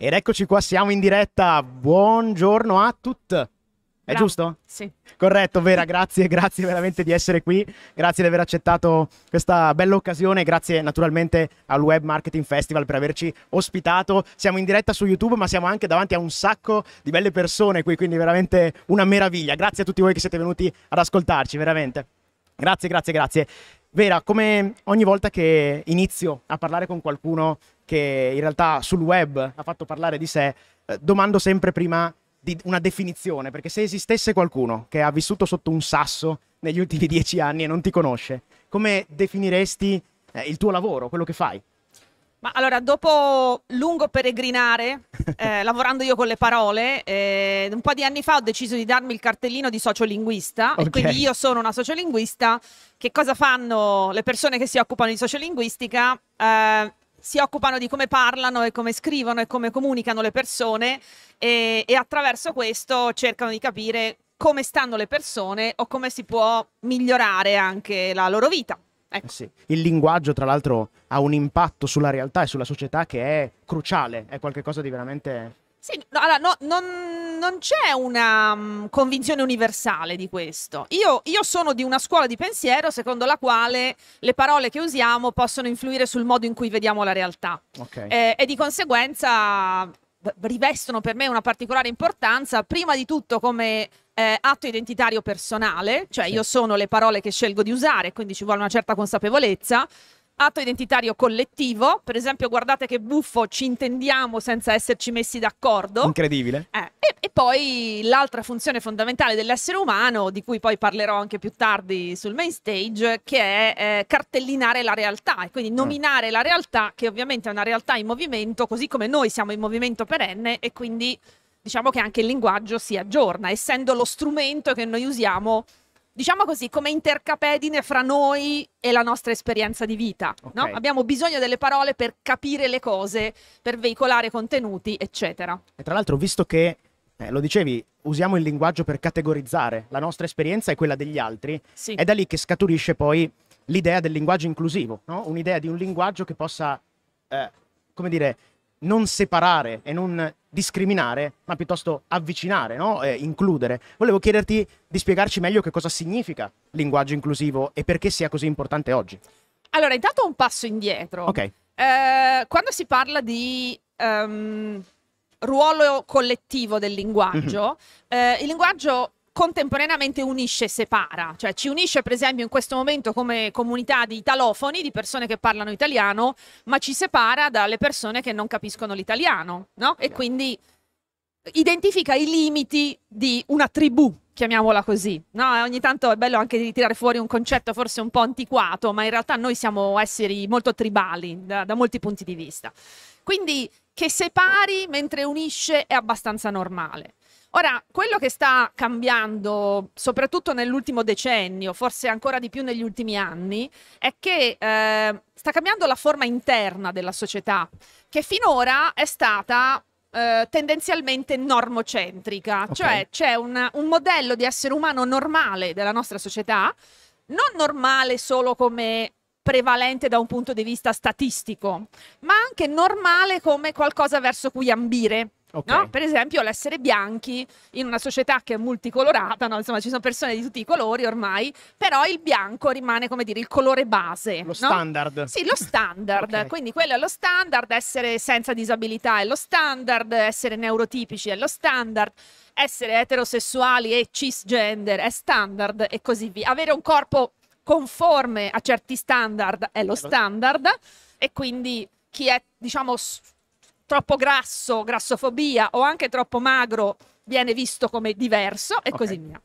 Ed eccoci qua, siamo in diretta. Buongiorno a tutti. È Bra giusto? Sì. Corretto, Vera, grazie, grazie veramente di essere qui, grazie di aver accettato questa bella occasione, grazie naturalmente al Web Marketing Festival per averci ospitato. Siamo in diretta su YouTube, ma siamo anche davanti a un sacco di belle persone qui, quindi veramente una meraviglia. Grazie a tutti voi che siete venuti ad ascoltarci, veramente. Grazie, grazie, grazie. Vera, come ogni volta che inizio a parlare con qualcuno che in realtà sul web ha fatto parlare di sé, eh, domando sempre prima di una definizione, perché se esistesse qualcuno che ha vissuto sotto un sasso negli ultimi dieci anni e non ti conosce, come definiresti eh, il tuo lavoro, quello che fai? Ma allora, dopo lungo peregrinare, eh, lavorando io con le parole, eh, un po' di anni fa ho deciso di darmi il cartellino di sociolinguista. Okay. E quindi io sono una sociolinguista. Che cosa fanno le persone che si occupano di sociolinguistica? Eh, si occupano di come parlano e come scrivono e come comunicano le persone e, e attraverso questo cercano di capire come stanno le persone o come si può migliorare anche la loro vita. Ecco. Eh sì. Il linguaggio, tra l'altro, ha un impatto sulla realtà e sulla società che è cruciale, è qualcosa di veramente sì, no, allora, no, non, non, c'è una um, convinzione universale di questo. Io, io, sono di una scuola di pensiero secondo la quale le parole che usiamo possono influire sul modo in cui vediamo la realtà okay. eh, e di conseguenza rivestono per me una particolare importanza, prima di tutto come eh, atto identitario personale, cioè sì. io sono le parole che scelgo di usare, quindi ci vuole una certa consapevolezza, atto identitario collettivo, per esempio guardate che buffo ci intendiamo senza esserci messi d'accordo. Incredibile. Eh, e, e, poi l'altra funzione fondamentale dell'essere umano, di cui poi parlerò anche più tardi sul main stage, che è eh, cartellinare la realtà e quindi mm. nominare mm. la realtà, che ovviamente è una realtà in movimento, così come noi siamo in movimento perenne e quindi diciamo che anche il linguaggio si aggiorna, essendo lo strumento che noi usiamo diciamo così, come intercapedine fra noi e la nostra esperienza di vita. Okay. No? Abbiamo bisogno delle parole per capire le cose, per veicolare contenuti, eccetera. E tra l'altro, visto che eh, lo dicevi, usiamo il linguaggio per categorizzare la nostra esperienza e quella degli altri, sì. è da lì che scaturisce poi l'idea del linguaggio inclusivo, no? un'idea di un linguaggio che possa, eh, come dire, non separare e non discriminare, ma piuttosto avvicinare, no? eh, includere. Volevo chiederti di spiegarci meglio che cosa significa linguaggio inclusivo e perché sia così importante oggi. Allora, intanto un passo indietro. Okay. Eh, quando si parla di um, ruolo collettivo del linguaggio, mm-hmm. eh, il linguaggio contemporaneamente unisce e separa, cioè ci unisce per esempio in questo momento come comunità di italofoni, di persone che parlano italiano, ma ci separa dalle persone che non capiscono l'italiano, no? E quindi identifica i limiti di una tribù, chiamiamola così. No? Ogni tanto è bello anche di tirare fuori un concetto forse un po' antiquato, ma in realtà noi siamo esseri molto tribali da, da molti punti di vista. Quindi che separi mentre unisce è abbastanza normale. Ora, quello che sta cambiando, soprattutto nell'ultimo decennio, forse ancora di più negli ultimi anni, è che eh, sta cambiando la forma interna della società, che finora è stata eh, tendenzialmente normocentrica, okay. cioè c'è un, un modello di essere umano normale della nostra società, non normale solo come prevalente da un punto di vista statistico, ma anche normale come qualcosa verso cui ambire. Okay. No? Per esempio, l'essere bianchi in una società che è multicolorata, no? insomma, ci sono persone di tutti i colori ormai, però il bianco rimane come dire il colore base. Lo no? standard. Sì, lo standard. okay. Quindi quello è lo standard, essere senza disabilità è lo standard, essere neurotipici è lo standard essere eterosessuali e cisgender è standard e così via. Avere un corpo conforme a certi standard è lo standard e quindi chi è, diciamo, troppo grasso, grassofobia o anche troppo magro viene visto come diverso e okay. così via.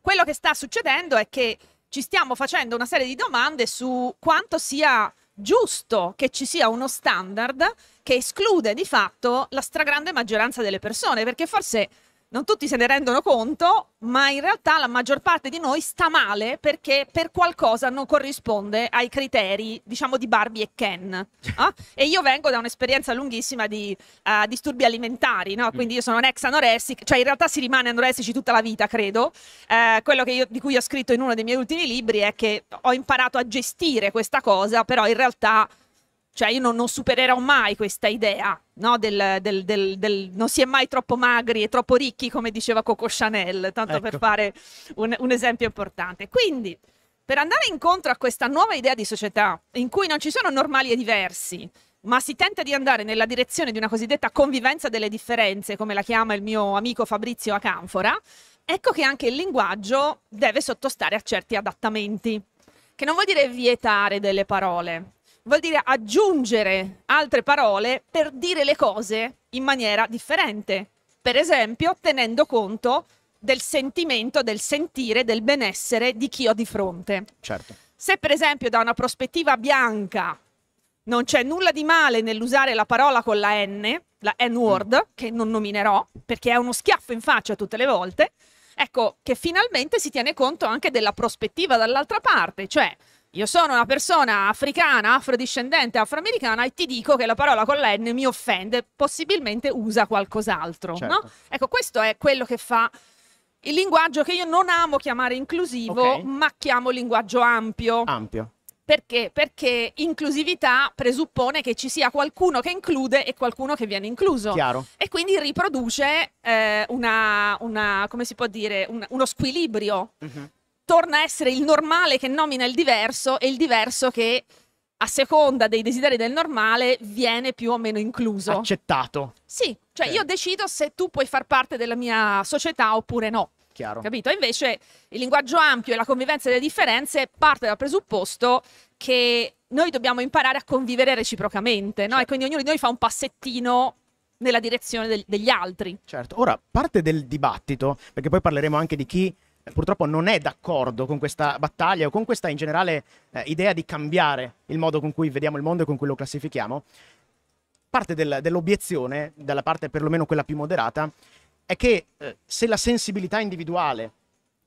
Quello che sta succedendo è che ci stiamo facendo una serie di domande su quanto sia giusto che ci sia uno standard che esclude di fatto la stragrande maggioranza delle persone, perché forse non tutti se ne rendono conto, ma in realtà la maggior parte di noi sta male perché per qualcosa non corrisponde ai criteri, diciamo, di Barbie e Ken. Eh? E io vengo da un'esperienza lunghissima di uh, disturbi alimentari, no? quindi io sono un ex anoressico, cioè in realtà si rimane anoressici tutta la vita, credo. Eh, quello io, di cui ho scritto in uno dei miei ultimi libri è che ho imparato a gestire questa cosa, però in realtà cioè io non, non supererò mai questa idea, no? Del, del, del, del, non si è mai troppo magri e troppo ricchi, come diceva Coco Chanel, tanto ecco. per fare un, un esempio importante. Quindi, per andare incontro a questa nuova idea di società, in cui non ci sono normali e diversi, ma si tenta di andare nella direzione di una cosiddetta convivenza delle differenze, come la chiama il mio amico Fabrizio Acanfora, ecco che anche il linguaggio deve sottostare a certi adattamenti, che non vuol dire vietare delle parole, vuol dire aggiungere altre parole per dire le cose in maniera differente. Per esempio, tenendo conto del sentimento, del sentire, del benessere di chi ho di fronte. Certo. Se per esempio da una prospettiva bianca non c'è nulla di male nell'usare la parola con la N, la N-word, mm. che non nominerò perché è uno schiaffo in faccia tutte le volte, ecco che finalmente si tiene conto anche della prospettiva dall'altra parte, cioè io sono una persona africana, afrodiscendente, afroamericana e ti dico che la parola con la N mi offende, possibilmente usa qualcos'altro. Certo. No? Ecco, questo è quello che fa il linguaggio che io non amo chiamare inclusivo, okay. ma chiamo linguaggio ampio. Ampio. Perché? Perché inclusività presuppone che ci sia qualcuno che include e qualcuno che viene incluso. Chiaro. E quindi riproduce eh, una, una, come si può dire, un, uno squilibrio. Uh mhm. -huh torna a essere il normale che nomina il diverso e il diverso che a seconda dei desideri del normale viene più o meno incluso. Accettato. Sì, cioè okay. io decido se tu puoi far parte della mia società oppure no. Chiaro. Capito? Invece il linguaggio ampio e la convivenza delle differenze parte dal presupposto che noi dobbiamo imparare a convivere reciprocamente, no? Certo. E quindi ognuno di noi fa un passettino nella direzione del, degli altri. Certo, ora parte del dibattito, perché poi parleremo anche di chi purtroppo non è d'accordo con questa battaglia o con questa in generale eh, idea di cambiare il modo con cui vediamo il mondo e con cui lo classifichiamo, parte del, dell'obiezione, dalla parte perlomeno quella più moderata, è che eh, se la sensibilità individuale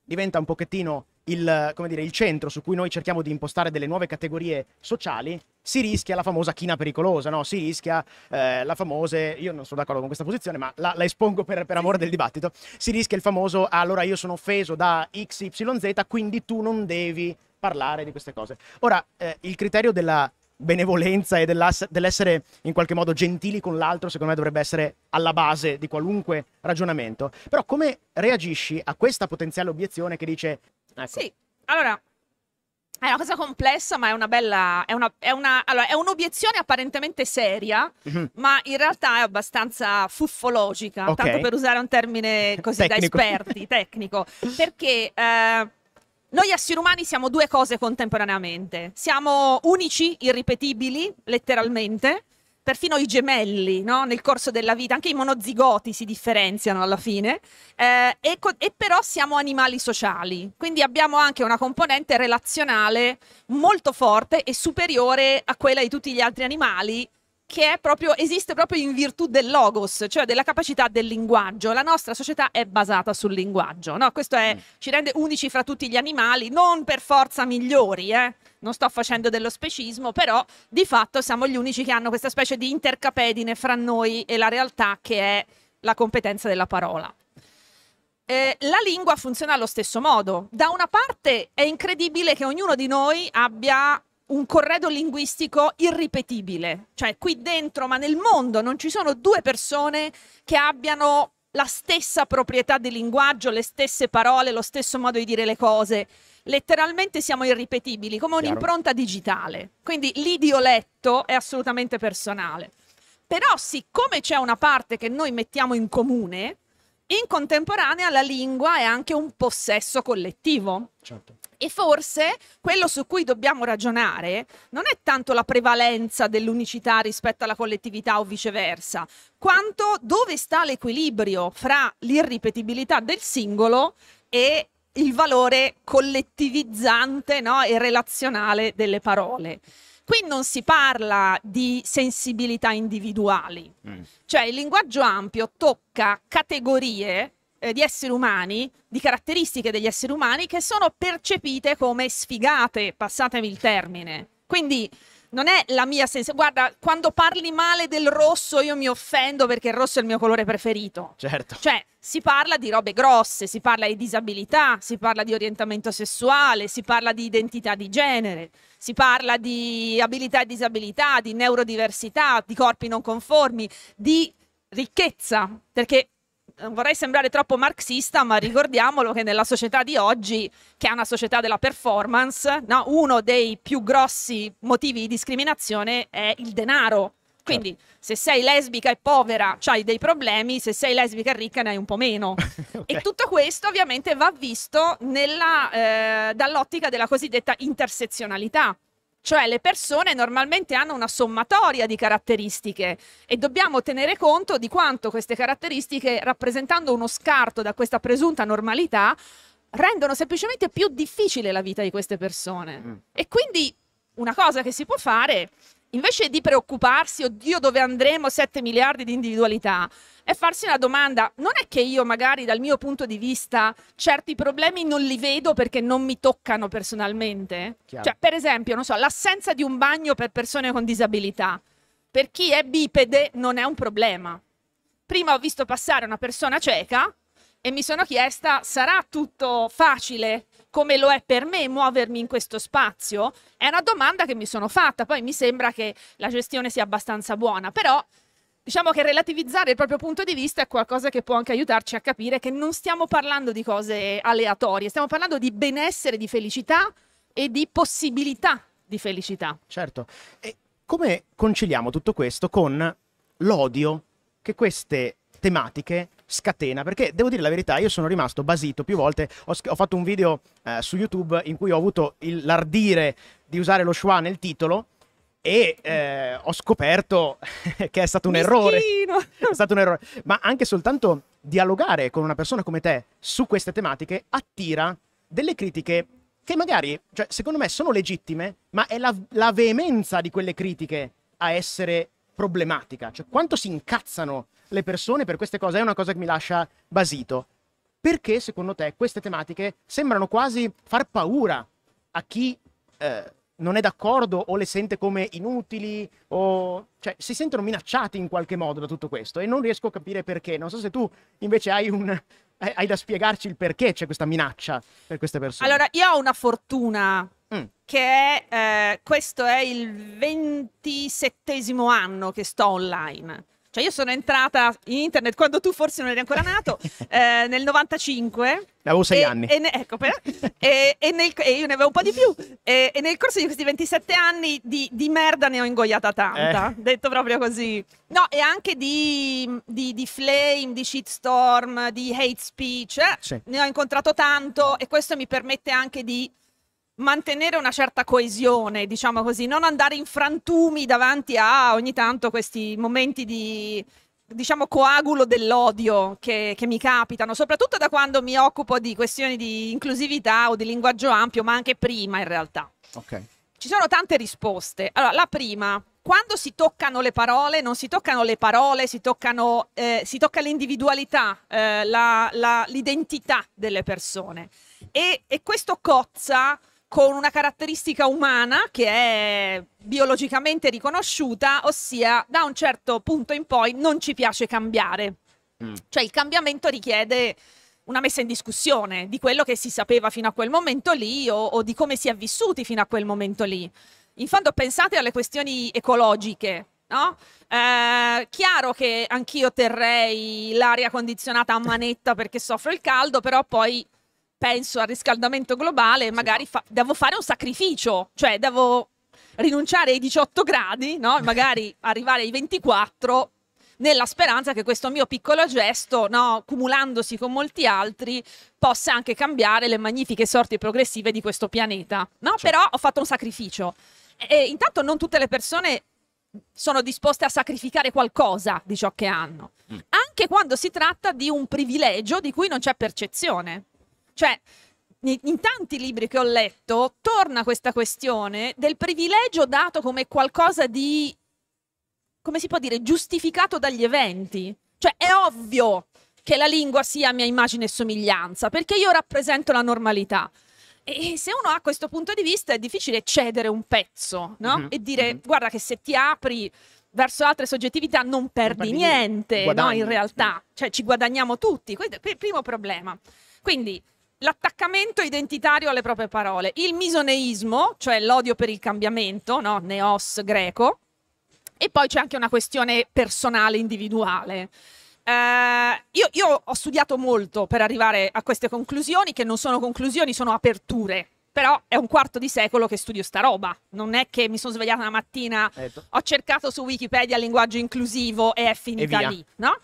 diventa un pochettino il, dire, il, centro su cui noi cerchiamo di impostare delle nuove categorie sociali, si rischia la famosa china pericolosa, no? si rischia eh, la famosa, io non sono d'accordo con questa posizione, ma la, la espongo per, per amore del dibattito, si rischia il famoso allora io sono offeso da XYZ, quindi tu non devi parlare di queste cose. Ora, eh, il criterio della benevolenza e dell'essere in qualche modo gentili con l'altro, secondo me dovrebbe essere alla base di qualunque ragionamento. Però come reagisci a questa potenziale obiezione che dice Ecco. Sì, allora è una cosa complessa, ma è una bella. È, una, è, una, allora, è un'obiezione apparentemente seria, mhm. ma in realtà è abbastanza fuffologica, okay. tanto per usare un termine così da esperti, tecnico. Perché eh, noi esseri umani siamo due cose contemporaneamente. Siamo unici, irripetibili, letteralmente, perfino i gemelli no? nel corso della vita, anche i monozigoti si differenziano alla fine, eh, e, co- e però siamo animali sociali, quindi abbiamo anche una componente relazionale molto forte e superiore a quella di tutti gli altri animali che proprio, esiste proprio in virtù del logos, cioè della capacità del linguaggio. La nostra società è basata sul linguaggio, no? questo è, mm. ci rende unici fra tutti gli animali, non per forza migliori, eh? non sto facendo dello specismo, però di fatto siamo gli unici che hanno questa specie di intercapedine fra noi e la realtà che è la competenza della parola. Eh, la lingua funziona allo stesso modo. Da una parte è incredibile che ognuno di noi abbia un corredo linguistico irripetibile, cioè qui dentro, ma nel mondo non ci sono due persone che abbiano la stessa proprietà di linguaggio, le stesse parole, lo stesso modo di dire le cose letteralmente siamo irripetibili, come un'impronta digitale. Quindi l'idioletto è assolutamente personale. Però siccome c'è una parte che noi mettiamo in comune, in contemporanea la lingua è anche un possesso collettivo. Certo. E forse quello su cui dobbiamo ragionare non è tanto la prevalenza dell'unicità rispetto alla collettività o viceversa, quanto dove sta l'equilibrio fra l'irripetibilità del singolo e il valore collettivizzante no? e relazionale delle parole. Qui non si parla di sensibilità individuali, mm. cioè il linguaggio ampio tocca categorie eh, di esseri umani, di caratteristiche degli esseri umani che sono percepite come sfigate, passatemi il termine. Quindi non è la mia sensazione. Guarda, quando parli male del rosso io mi offendo perché il rosso è il mio colore preferito. Certo. Cioè, si parla di robe grosse, si parla di disabilità, si parla di orientamento sessuale, si parla di identità di genere, si parla di abilità e disabilità, di neurodiversità, di corpi non conformi, di ricchezza, perché non eh, vorrei sembrare troppo marxista, ma ricordiamolo che nella società di oggi, che è una società della performance, no, uno dei più grossi motivi di discriminazione è il denaro. Quindi certo. se sei lesbica e povera hai dei problemi, se sei lesbica e ricca ne hai un po' meno. okay. E tutto questo ovviamente va visto nella, eh, dall'ottica della cosiddetta intersezionalità. Cioè le persone normalmente hanno una sommatoria di caratteristiche e dobbiamo tenere conto di quanto queste caratteristiche, rappresentando uno scarto da questa presunta normalità, rendono semplicemente più difficile la vita di queste persone. Mm. E quindi una cosa che si può fare invece di preoccuparsi, oddio dove andremo 7 miliardi di individualità, è farsi una domanda, non è che io magari dal mio punto di vista certi problemi non li vedo perché non mi toccano personalmente? Chiaro. Cioè, per esempio, non so, l'assenza di un bagno per persone con disabilità, per chi è bipede non è un problema. Prima ho visto passare una persona cieca e mi sono chiesta, sarà tutto facile come lo è per me muovermi in questo spazio? È una domanda che mi sono fatta, poi mi sembra che la gestione sia abbastanza buona, però diciamo che relativizzare il proprio punto di vista è qualcosa che può anche aiutarci a capire che non stiamo parlando di cose aleatorie, stiamo parlando di benessere, di felicità e di possibilità di felicità. Certo. E come conciliamo tutto questo con l'odio che queste tematiche scatena, perché devo dire la verità, io sono rimasto basito più volte, ho, ho fatto un video eh, su YouTube in cui ho avuto l'ardire di usare lo schwa nel titolo e eh, ho scoperto che è stato un Mischino. errore. È stato un errore, ma anche soltanto dialogare con una persona come te su queste tematiche attira delle critiche che magari, cioè, secondo me, sono legittime, ma è la, la veemenza di quelle critiche a essere problematica, cioè quanto si incazzano le persone per queste cose, è una cosa che mi lascia basito. Perché secondo te queste tematiche sembrano quasi far paura a chi eh, non è d'accordo o le sente come inutili o cioè si sentono minacciati in qualche modo da tutto questo e non riesco a capire perché. Non so se tu invece hai un, hai da spiegarci il perché c'è questa minaccia per queste persone. Allora, io ho una fortuna mm. che eh, questo è il ventisettesimo anno che sto online. Cioè io sono entrata in internet quando tu forse non eri ancora nato, eh, nel 95. Avevo 6 anni. E, ne, ecco, per, e, e, nel, e, io ne avevo un po' di più. E, nel corso di questi 27 anni di, di merda ne ho ingoiata tanta, eh. detto proprio così. No, e anche di, di, di flame, di shitstorm, di hate speech. Eh? Sì. Ne ho incontrato tanto e questo mi permette anche di mantenere una certa coesione, diciamo così, non andare in frantumi davanti a ogni tanto questi momenti di diciamo coagulo dell'odio che, che mi capitano, soprattutto da quando mi occupo di questioni di inclusività o di linguaggio ampio, ma anche prima in realtà. Ok. Ci sono tante risposte. Allora, la prima, quando si toccano le parole, non si toccano le parole, si, toccano, eh, si tocca l'individualità, eh, l'identità delle persone. E, e questo cozza con una caratteristica umana che è biologicamente riconosciuta, ossia da un certo punto in poi non ci piace cambiare. Mm. Cioè il cambiamento richiede una messa in discussione di quello che si sapeva fino a quel momento lì o, o di come si è vissuti fino a quel momento lì. In fondo pensate alle questioni ecologiche, no? Eh, chiaro che anch'io terrei l'aria condizionata a manetta perché soffro il caldo, però poi penso al riscaldamento globale, magari fa devo fare un sacrificio, cioè devo rinunciare ai 18 gradi, no? magari arrivare ai 24, nella speranza che questo mio piccolo gesto, no, cumulandosi con molti altri, possa anche cambiare le magnifiche sorti progressive di questo pianeta. No, certo. però ho fatto un sacrificio. E, intanto non tutte le persone sono disposte a sacrificare qualcosa di ciò che hanno, mm. anche quando si tratta di un privilegio di cui non c'è percezione cioè in tanti libri che ho letto torna questa questione del privilegio dato come qualcosa di, come si può dire, giustificato dagli eventi. Cioè è ovvio che la lingua sia mia immagine e somiglianza, perché io rappresento la normalità. E se uno ha questo punto di vista è difficile cedere un pezzo, no? Mm-hmm. E dire, mm-hmm. guarda che se ti apri verso altre soggettività non perdi, non perdi niente, niente no? In realtà, mm. cioè ci guadagniamo tutti, questo è il primo problema. Quindi l'attaccamento identitario alle proprie parole, il misoneismo, cioè l'odio per il cambiamento, no? neos greco, e poi c'è anche una questione personale, individuale. Eh, io, io ho studiato molto per arrivare a queste conclusioni, che non sono conclusioni, sono aperture però è un quarto di secolo che studio sta roba. Non è che mi sono svegliata una mattina, certo. ho cercato su Wikipedia il linguaggio inclusivo e è finita e lì, no?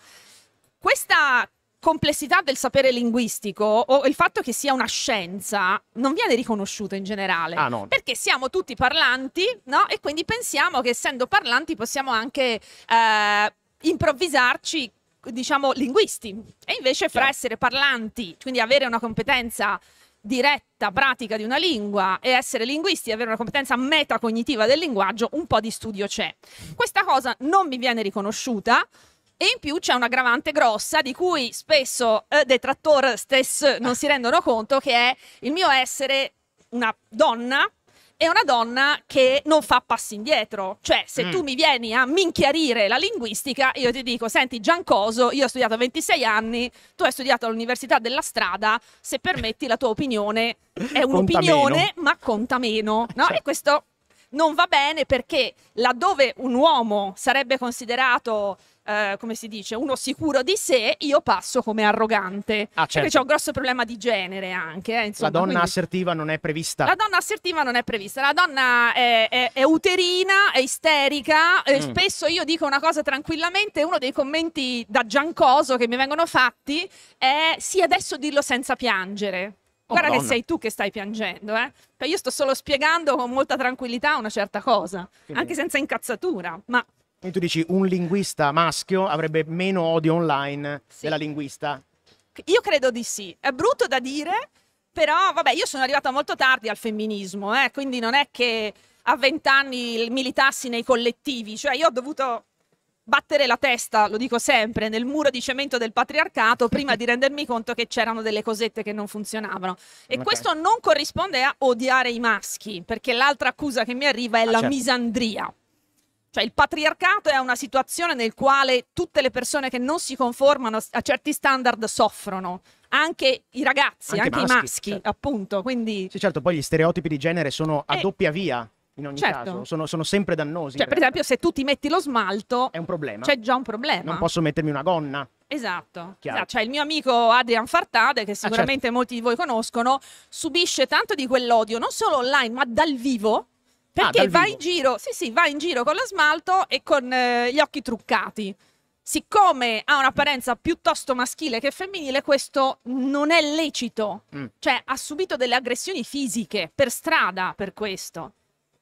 Questa, complessità del sapere linguistico o il fatto che sia una scienza non viene riconosciuto in generale. Ah, no. Perché siamo tutti parlanti, no? E quindi pensiamo che essendo parlanti possiamo anche eh, improvvisarci diciamo linguisti e invece fra essere parlanti quindi avere una competenza diretta pratica di una lingua e essere linguisti avere una competenza metacognitiva del linguaggio, un po' di studio c'è. Questa cosa non mi viene riconosciuta. E in più c'è un'aggravante grossa di cui spesso eh, detrattori stessi non si rendono conto, che è il mio essere una donna e una donna che non fa passi indietro. Cioè, se mm. tu mi vieni a minchiarire la linguistica, io ti dico: senti, Giancoso, io ho studiato 26 anni, tu hai studiato all'Università della Strada. Se permetti, la tua opinione è un'opinione, ma conta meno. No? Cioè. E questo non va bene perché laddove un uomo sarebbe considerato Uh, come si dice, uno sicuro di sé, io passo come arrogante. Ah, certo. Perché c'è un grosso problema di genere anche. Eh, insomma, la donna quindi... assertiva non è prevista. La donna assertiva non è prevista. La donna è, è, è uterina, è isterica. Mm. spesso io dico una cosa tranquillamente. Uno dei commenti da Giancoso che mi vengono fatti è: sì, adesso dillo senza piangere. Oh, Guarda Madonna. che sei tu che stai piangendo, eh? Cioè, io sto solo spiegando con molta tranquillità una certa cosa, Quindi... anche senza incazzatura, ma... E tu dici un linguista maschio avrebbe meno odio online sì. della linguista? Io credo di sì. È brutto da dire, però vabbè, io sono arrivata molto tardi al femminismo, eh? quindi non è che a vent'anni militassi nei collettivi, cioè io ho dovuto battere la testa, lo dico sempre, nel muro di cemento del patriarcato prima di rendermi conto che c'erano delle cosette che non funzionavano. E okay. questo non corrisponde a odiare i maschi, perché l'altra accusa che mi arriva è ah, la certo. misandria. Cioè il patriarcato è una situazione nel quale tutte le persone che non si conformano a certi standard soffrono anche i ragazzi, anche, anche maschi, i maschi, certo. appunto. Quindi... Sì, certo, poi gli stereotipi di genere sono a e... Eh. doppia via in ogni certo. caso, sono, sono, sempre dannosi. Cioè, per esempio, se tu ti metti lo smalto, è un problema. C'è già un problema. Non posso mettermi una gonna. Esatto. esatto. Cioè, il mio amico Adrian Fartade, che eh, certo. sicuramente ah, certo. molti di voi conoscono, subisce tanto di quell'odio, non solo online, ma dal vivo. Ah, perché ah, va, In giro, sì, sì, va in giro con lo smalto e con eh, gli occhi truccati siccome ha un'apparenza piuttosto maschile che femminile, questo non è lecito. Mm. Cioè, ha subito delle aggressioni fisiche per strada per questo.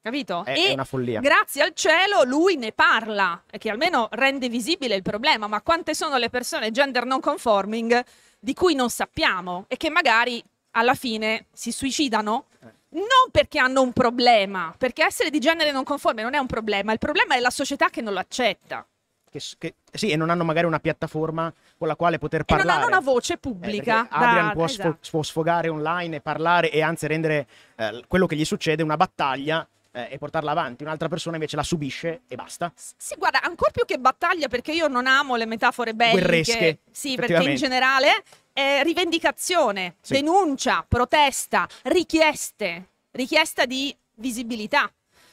Capito? È, e è una follia. Grazie al cielo lui ne parla, che almeno rende visibile il problema, ma quante sono le persone gender non conforming di cui non sappiamo e che magari alla fine si suicidano? Eh. non perché hanno un problema, perché essere di genere non conforme non è un problema, il problema è la società che non lo accetta. Che, che, sì, e non hanno magari una piattaforma con la quale poter parlare. E non hanno una voce pubblica. Eh, eh, da, Adrian può, esatto. sfogare online e parlare e anzi rendere eh, quello che gli succede una battaglia eh, e portarla avanti, un'altra persona invece la subisce e basta. Sì, guarda, ancora più che battaglia, perché io non amo le metafore belle. Guerresche. Sì, perché in generale è rivendicazione, sì. denuncia, protesta, richieste, richiesta di visibilità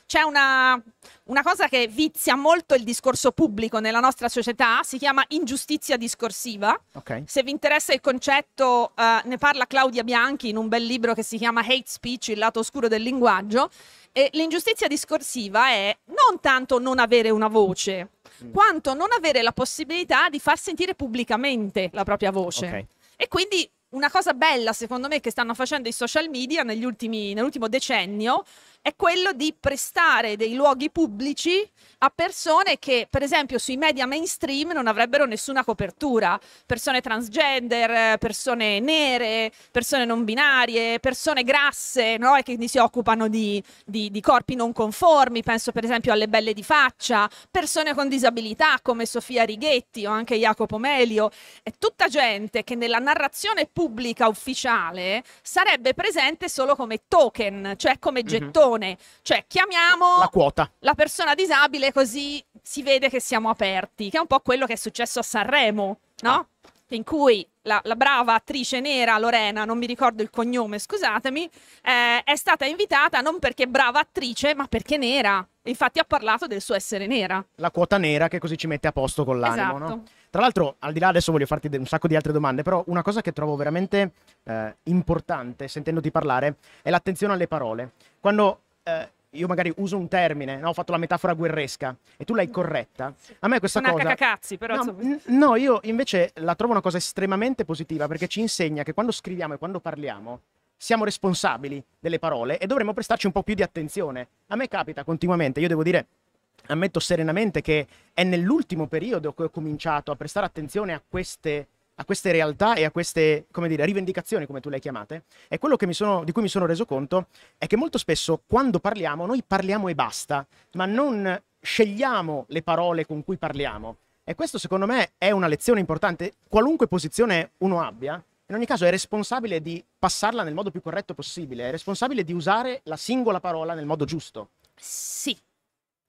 c'è una, una, cosa che vizia molto il discorso pubblico nella nostra società, si chiama ingiustizia discorsiva. Okay. Se vi interessa il concetto, eh, ne parla Claudia Bianchi in un bel libro che si chiama Hate Speech, il lato oscuro del linguaggio eh, l'ingiustizia discorsiva è non tanto non avere una voce, mm. quanto non avere la possibilità di far sentire pubblicamente la propria voce. Okay. E quindi una cosa bella, secondo me, che stanno facendo i social media negli ultimi, nell'ultimo decennio è quello di prestare dei luoghi pubblici a persone che, per esempio, sui media mainstream non avrebbero nessuna copertura. Persone transgender, persone nere, persone non binarie, persone grasse, no? che si occupano di, di, di corpi non conformi. Penso, per esempio, alle belle di faccia, persone con disabilità come Sofia Righetti o anche Jacopo Melio. È tutta gente che nella narrazione pubblica ufficiale sarebbe presente solo come token, cioè come mhm. gettone. Mm -hmm persone, cioè chiamiamo la quota. La persona disabile così si vede che siamo aperti, che è un po' quello che è successo a Sanremo, no? Ah. In cui la, la brava attrice nera Lorena, non mi ricordo il cognome, scusatemi, eh, è stata invitata non perché brava attrice, ma perché nera. Infatti ha parlato del suo essere nera. La quota nera che così ci mette a posto con l'animo, esatto. no? Tra l'altro, al di là adesso voglio farti un sacco di altre domande, però una cosa che trovo veramente eh, importante sentendoti parlare è l'attenzione alle parole. Quando eh, io magari uso un termine, no? ho fatto la metafora guerresca e tu l'hai corretta. A me questa una cosa. cacacazzi, però. No, insomma... no, io invece la trovo una cosa estremamente positiva perché ci insegna che quando scriviamo e quando parliamo siamo responsabili delle parole e dovremmo prestarci un po' più di attenzione. A me capita continuamente, io devo dire ammetto serenamente che è nell'ultimo periodo che ho cominciato a prestare attenzione a queste, a queste realtà e a queste, come dire, rivendicazioni, come tu le hai chiamate, e quello sono, di cui mi sono reso conto è che molto spesso quando parliamo, noi parliamo e basta, ma non scegliamo le parole con cui parliamo. E questo secondo me è una lezione importante, qualunque posizione uno abbia, in ogni caso è responsabile di passarla nel modo più corretto possibile, è responsabile di usare la singola parola nel modo giusto. Sì,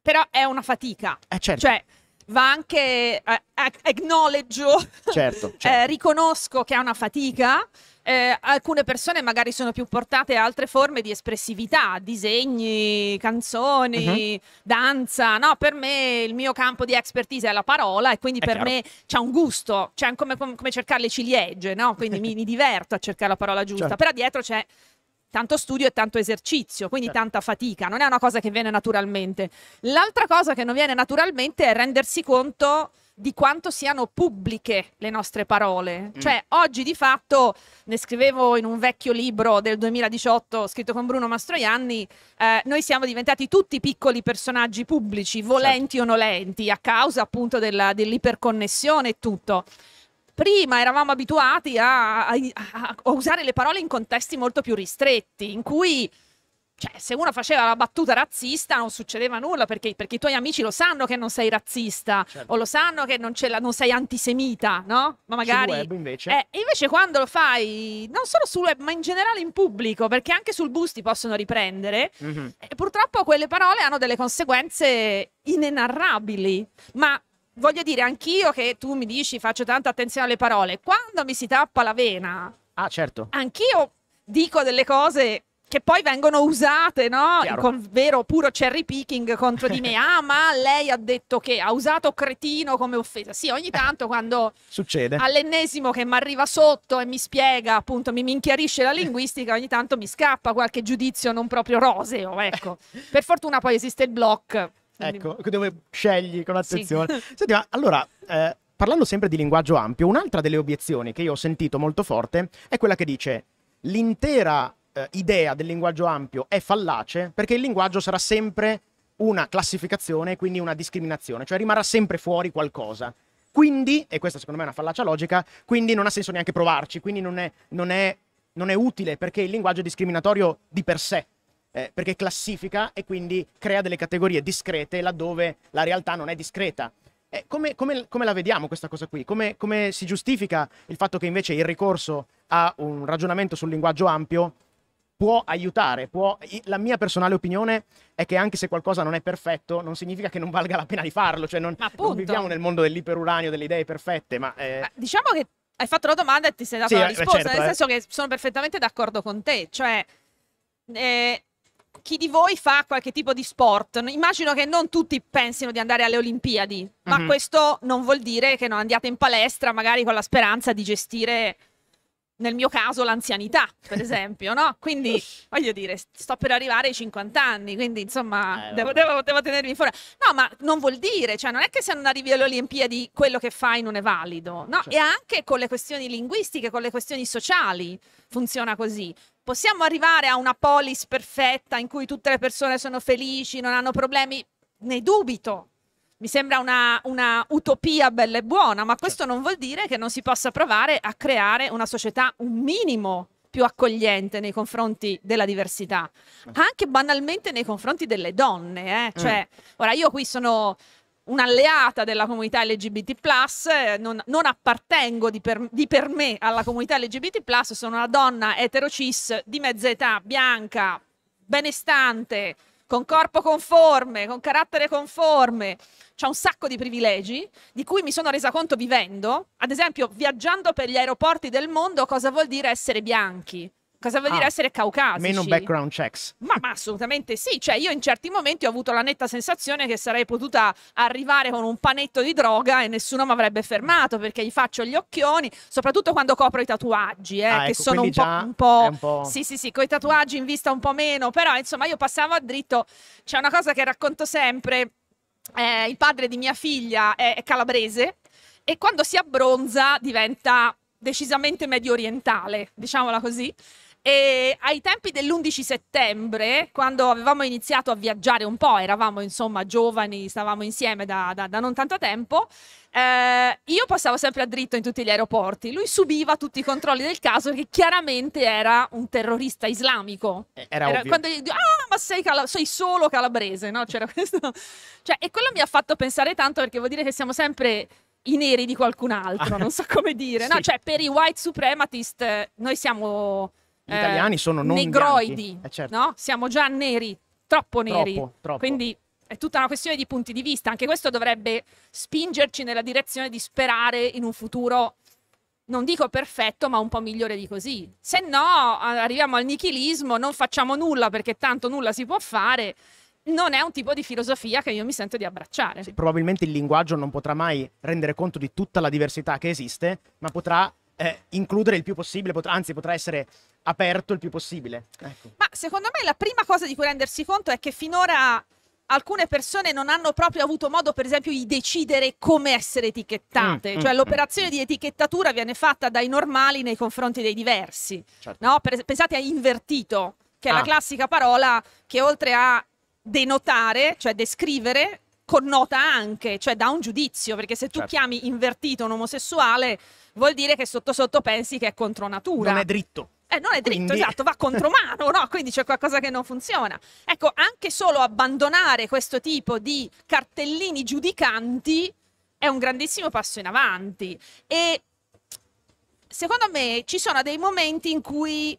però è una fatica. Eh, certo. Cioè, va anche eh, acknowledge, certo, eh, certo. eh, riconosco che è una fatica. Eh, alcune persone magari sono più portate a altre forme di espressività, disegni, canzoni, uh-huh. danza. No, per me il mio campo di expertise è la parola e quindi è per chiaro. me c'è un gusto, c'è cioè, come, come cercare le ciliegie, no? Quindi mi, mi, diverto a cercare la parola giusta, certo. però dietro c'è tanto studio e tanto esercizio, quindi certo. tanta fatica, non è una cosa che viene naturalmente. L'altra cosa che non viene naturalmente è rendersi conto di quanto siano pubbliche le nostre parole. Mm. Cioè, oggi di fatto, ne scrivevo in un vecchio libro del 2018 scritto con Bruno Mastroianni, eh, noi siamo diventati tutti piccoli personaggi pubblici, volenti certo. o nolenti, a causa appunto della, dell'iperconnessione e tutto prima eravamo abituati a, a, a, usare le parole in contesti molto più ristretti, in cui cioè, se uno faceva la battuta razzista non succedeva nulla perché, perché i tuoi amici lo sanno che non sei razzista certo. o lo sanno che non, la, non, sei antisemita, no? Ma magari... Sul web invece. Eh, invece quando lo fai, non solo sul web, ma in generale in pubblico, perché anche sul bus ti possono riprendere, mm -hmm. purtroppo quelle parole hanno delle conseguenze inenarrabili, ma voglio dire anch'io che tu mi dici faccio tanta attenzione alle parole, quando mi si tappa la vena, ah, certo. anch'io dico delle cose che poi vengono usate, no? Con vero puro cherry picking contro di me. ah, ma lei ha detto che ha usato cretino come offesa. Sì, ogni tanto quando succede all'ennesimo che mi arriva sotto e mi spiega, appunto, mi minchiarisce la linguistica, ogni tanto mi scappa qualche giudizio non proprio roseo, ecco. per fortuna poi esiste il blog Ecco, dove scegli con attenzione. Sì. Senti, ma allora, eh, parlando sempre di linguaggio ampio, un'altra delle obiezioni che io ho sentito molto forte è quella che dice l'intera eh, idea del linguaggio ampio è fallace perché il linguaggio sarà sempre una classificazione, quindi una discriminazione, cioè rimarrà sempre fuori qualcosa. Quindi, e questa secondo me è una fallacia logica, quindi non ha senso neanche provarci, quindi non è, non è, non è utile perché il linguaggio è discriminatorio di per sé eh, perché classifica e quindi crea delle categorie discrete laddove la realtà non è discreta. Eh, come, come, come, la vediamo questa cosa qui? Come, come, si giustifica il fatto che invece il ricorso a un ragionamento sul linguaggio ampio può aiutare? Può... La mia personale opinione è che anche se qualcosa non è perfetto, non significa che non valga la pena di farlo. Cioè non, non viviamo nel mondo dell'iperuranio, delle idee perfette, ma... Eh... ma diciamo che hai fatto la domanda e ti sei dato sì, la eh, risposta, certo, nel eh. senso che sono perfettamente d'accordo con te, cioè eh, chi di voi fa qualche tipo di sport. Immagino che non tutti pensino di andare alle Olimpiadi, ma mm-hmm. questo non vuol dire che non andiate in palestra, magari con la speranza di gestire nel mio caso l'anzianità, per esempio, no? Quindi voglio dire, sto per arrivare ai 50 anni, quindi insomma eh, devo, devo, devo, tenermi fuori. No, ma non vuol dire, cioè non è che se non arrivi alle Olimpiadi quello che fai non è valido, no? Certo. E anche con le questioni linguistiche, con le questioni sociali funziona così. Possiamo arrivare a una polis perfetta in cui tutte le persone sono felici, non hanno problemi? Ne dubito, mi sembra una, una, utopia bella e buona, ma questo non vuol dire che non si possa provare a creare una società un minimo più accogliente nei confronti della diversità, anche banalmente nei confronti delle donne. Eh? Mm. Cioè, mm. Ora io qui sono un'alleata della comunità LGBT, non, non appartengo di per, di per, me alla comunità LGBT, sono una donna etero cis di mezza età, bianca, benestante, con corpo conforme, con carattere conforme, c'è un sacco di privilegi di cui mi sono resa conto vivendo, ad esempio viaggiando per gli aeroporti del mondo cosa vuol dire essere bianchi, Cosa vuol dire ah, essere caucasici? Meno background checks. Ma, ma, assolutamente sì, cioè io in certi momenti ho avuto la netta sensazione che sarei potuta arrivare con un panetto di droga e nessuno mi avrebbe fermato perché gli faccio gli occhioni, soprattutto quando copro i tatuaggi, eh, ah, che ecco, sono un po', un, po', un po', Sì, sì, sì, con i tatuaggi in vista un po' meno, però insomma io passavo a dritto. C'è una cosa che racconto sempre, eh, il padre di mia figlia è, è calabrese e quando si abbronza diventa decisamente medio orientale, diciamola così. E ai tempi dell'11 settembre, quando avevamo iniziato a viaggiare un po', eravamo insomma giovani, stavamo insieme da, da, da non tanto tempo, eh, io passavo sempre a dritto in tutti gli aeroporti. Lui subiva tutti i controlli del caso che chiaramente era un terrorista islamico. Eh, era, era quando gli dico, ah, ma sei, cala- sei, solo calabrese, no? C'era questo. Cioè, e quello mi ha fatto pensare tanto perché vuol dire che siamo sempre i neri di qualcun altro, non so come dire. sì. No, cioè, per i white suprematist eh, noi siamo gli italiani sono non negroidi, eh, certo. no? Siamo già neri, troppo neri. Troppo, troppo. Quindi è tutta una questione di punti di vista. Anche questo dovrebbe spingerci nella direzione di sperare in un futuro non dico perfetto, ma un po' migliore di così. Se no, arriviamo al nichilismo, non facciamo nulla perché tanto nulla si può fare. Non è un tipo di filosofia che io mi sento di abbracciare. Sì, probabilmente il linguaggio non potrà mai rendere conto di tutta la diversità che esiste, ma potrà eh, includere il più possibile, potrà, anzi potrà essere aperto il più possibile. Ecco. Ma secondo me la prima cosa di cui rendersi conto è che finora alcune persone non hanno proprio avuto modo, per esempio, di decidere come essere etichettate. Mm, mm cioè, mm, l'operazione mm. di etichettatura viene fatta dai normali nei confronti dei diversi. Certo. No? Per, pensate a invertito, che è ah. la classica parola che oltre a denotare, cioè descrivere, connota anche, cioè dà un giudizio, perché se tu certo. chiami invertito un omosessuale vuol dire che sotto sotto pensi che è contro natura. Non è dritto. Eh, non è dritto, Quindi... esatto, va contro mano, no? Quindi c'è qualcosa che non funziona. Ecco, anche solo abbandonare questo tipo di cartellini giudicanti è un grandissimo passo in avanti. E secondo me ci sono dei momenti in cui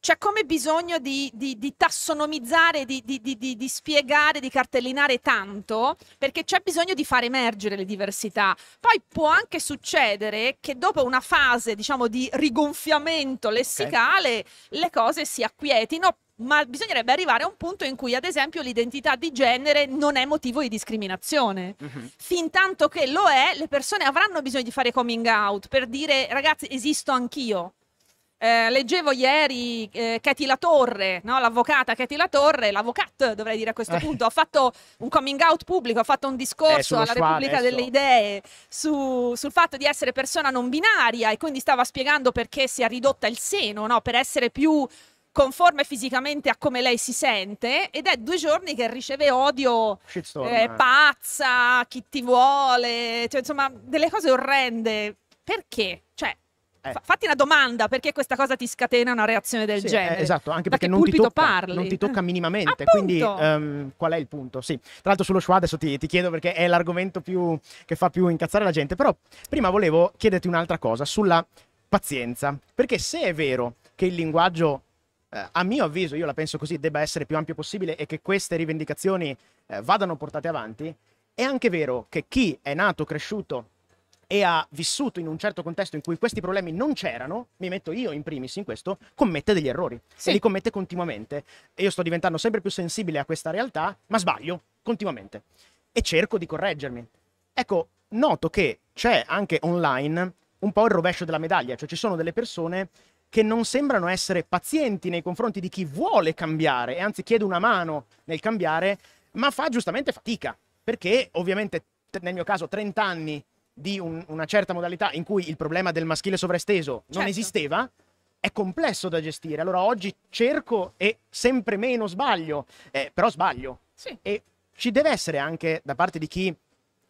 c'è come bisogno di, di, di tassonomizzare, di, di, spiegare, di cartellinare tanto, perché c'è bisogno di far emergere le diversità. Poi può anche succedere che dopo una fase, diciamo, di rigonfiamento lessicale, okay. le cose si acquietino, ma bisognerebbe arrivare a un punto in cui, ad esempio, l'identità di genere non è motivo di discriminazione. Mm-hmm. Fintanto che lo è, le persone avranno bisogno di fare coming out per dire ragazzi, esisto anch'io eh, leggevo ieri eh, Katie La Torre, no? l'avvocata Katie La Torre, l'avvocat dovrei dire a questo eh. punto, ha fatto un coming out pubblico, ha fatto un discorso eh, alla Schwan, Repubblica adesso. Eh. delle Idee su, sul fatto di essere persona non binaria e quindi stava spiegando perché si è ridotta il seno, no? per essere più conforme fisicamente a come lei si sente ed è due giorni che riceve odio eh, pazza, chi ti vuole, cioè, insomma delle cose orrende. Perché? Cioè, eh. fatti una domanda perché questa cosa ti scatena una reazione del sì, eh, genere. Eh, esatto, anche da perché non ti, tocca, non ti, tocca, minimamente. Appunto. Quindi um, ehm, qual è il punto? Sì, tra l'altro sullo schwa adesso ti, ti chiedo perché è l'argomento che fa più incazzare la gente, però prima volevo chiederti un'altra cosa sulla pazienza, perché se è vero che il linguaggio eh, a mio avviso, io la penso così, debba essere più ampio possibile e che queste rivendicazioni eh, vadano portate avanti, è anche vero che chi è nato, cresciuto e ha vissuto in un certo contesto in cui questi problemi non c'erano, mi metto io in primis in questo, commette degli errori sì. e li commette continuamente. E io sto diventando sempre più sensibile a questa realtà, ma sbaglio continuamente e cerco di correggermi. Ecco, noto che c'è anche online un po' il rovescio della medaglia, cioè ci sono delle persone che non sembrano essere pazienti nei confronti di chi vuole cambiare e anzi chiede una mano nel cambiare, ma fa giustamente fatica, perché ovviamente nel mio caso 30 anni di un, una certa modalità in cui il problema del maschile sovraesteso certo. non esisteva, è complesso da gestire. Allora oggi cerco e sempre meno sbaglio, eh, però sbaglio. Sì. E ci deve essere anche da parte di chi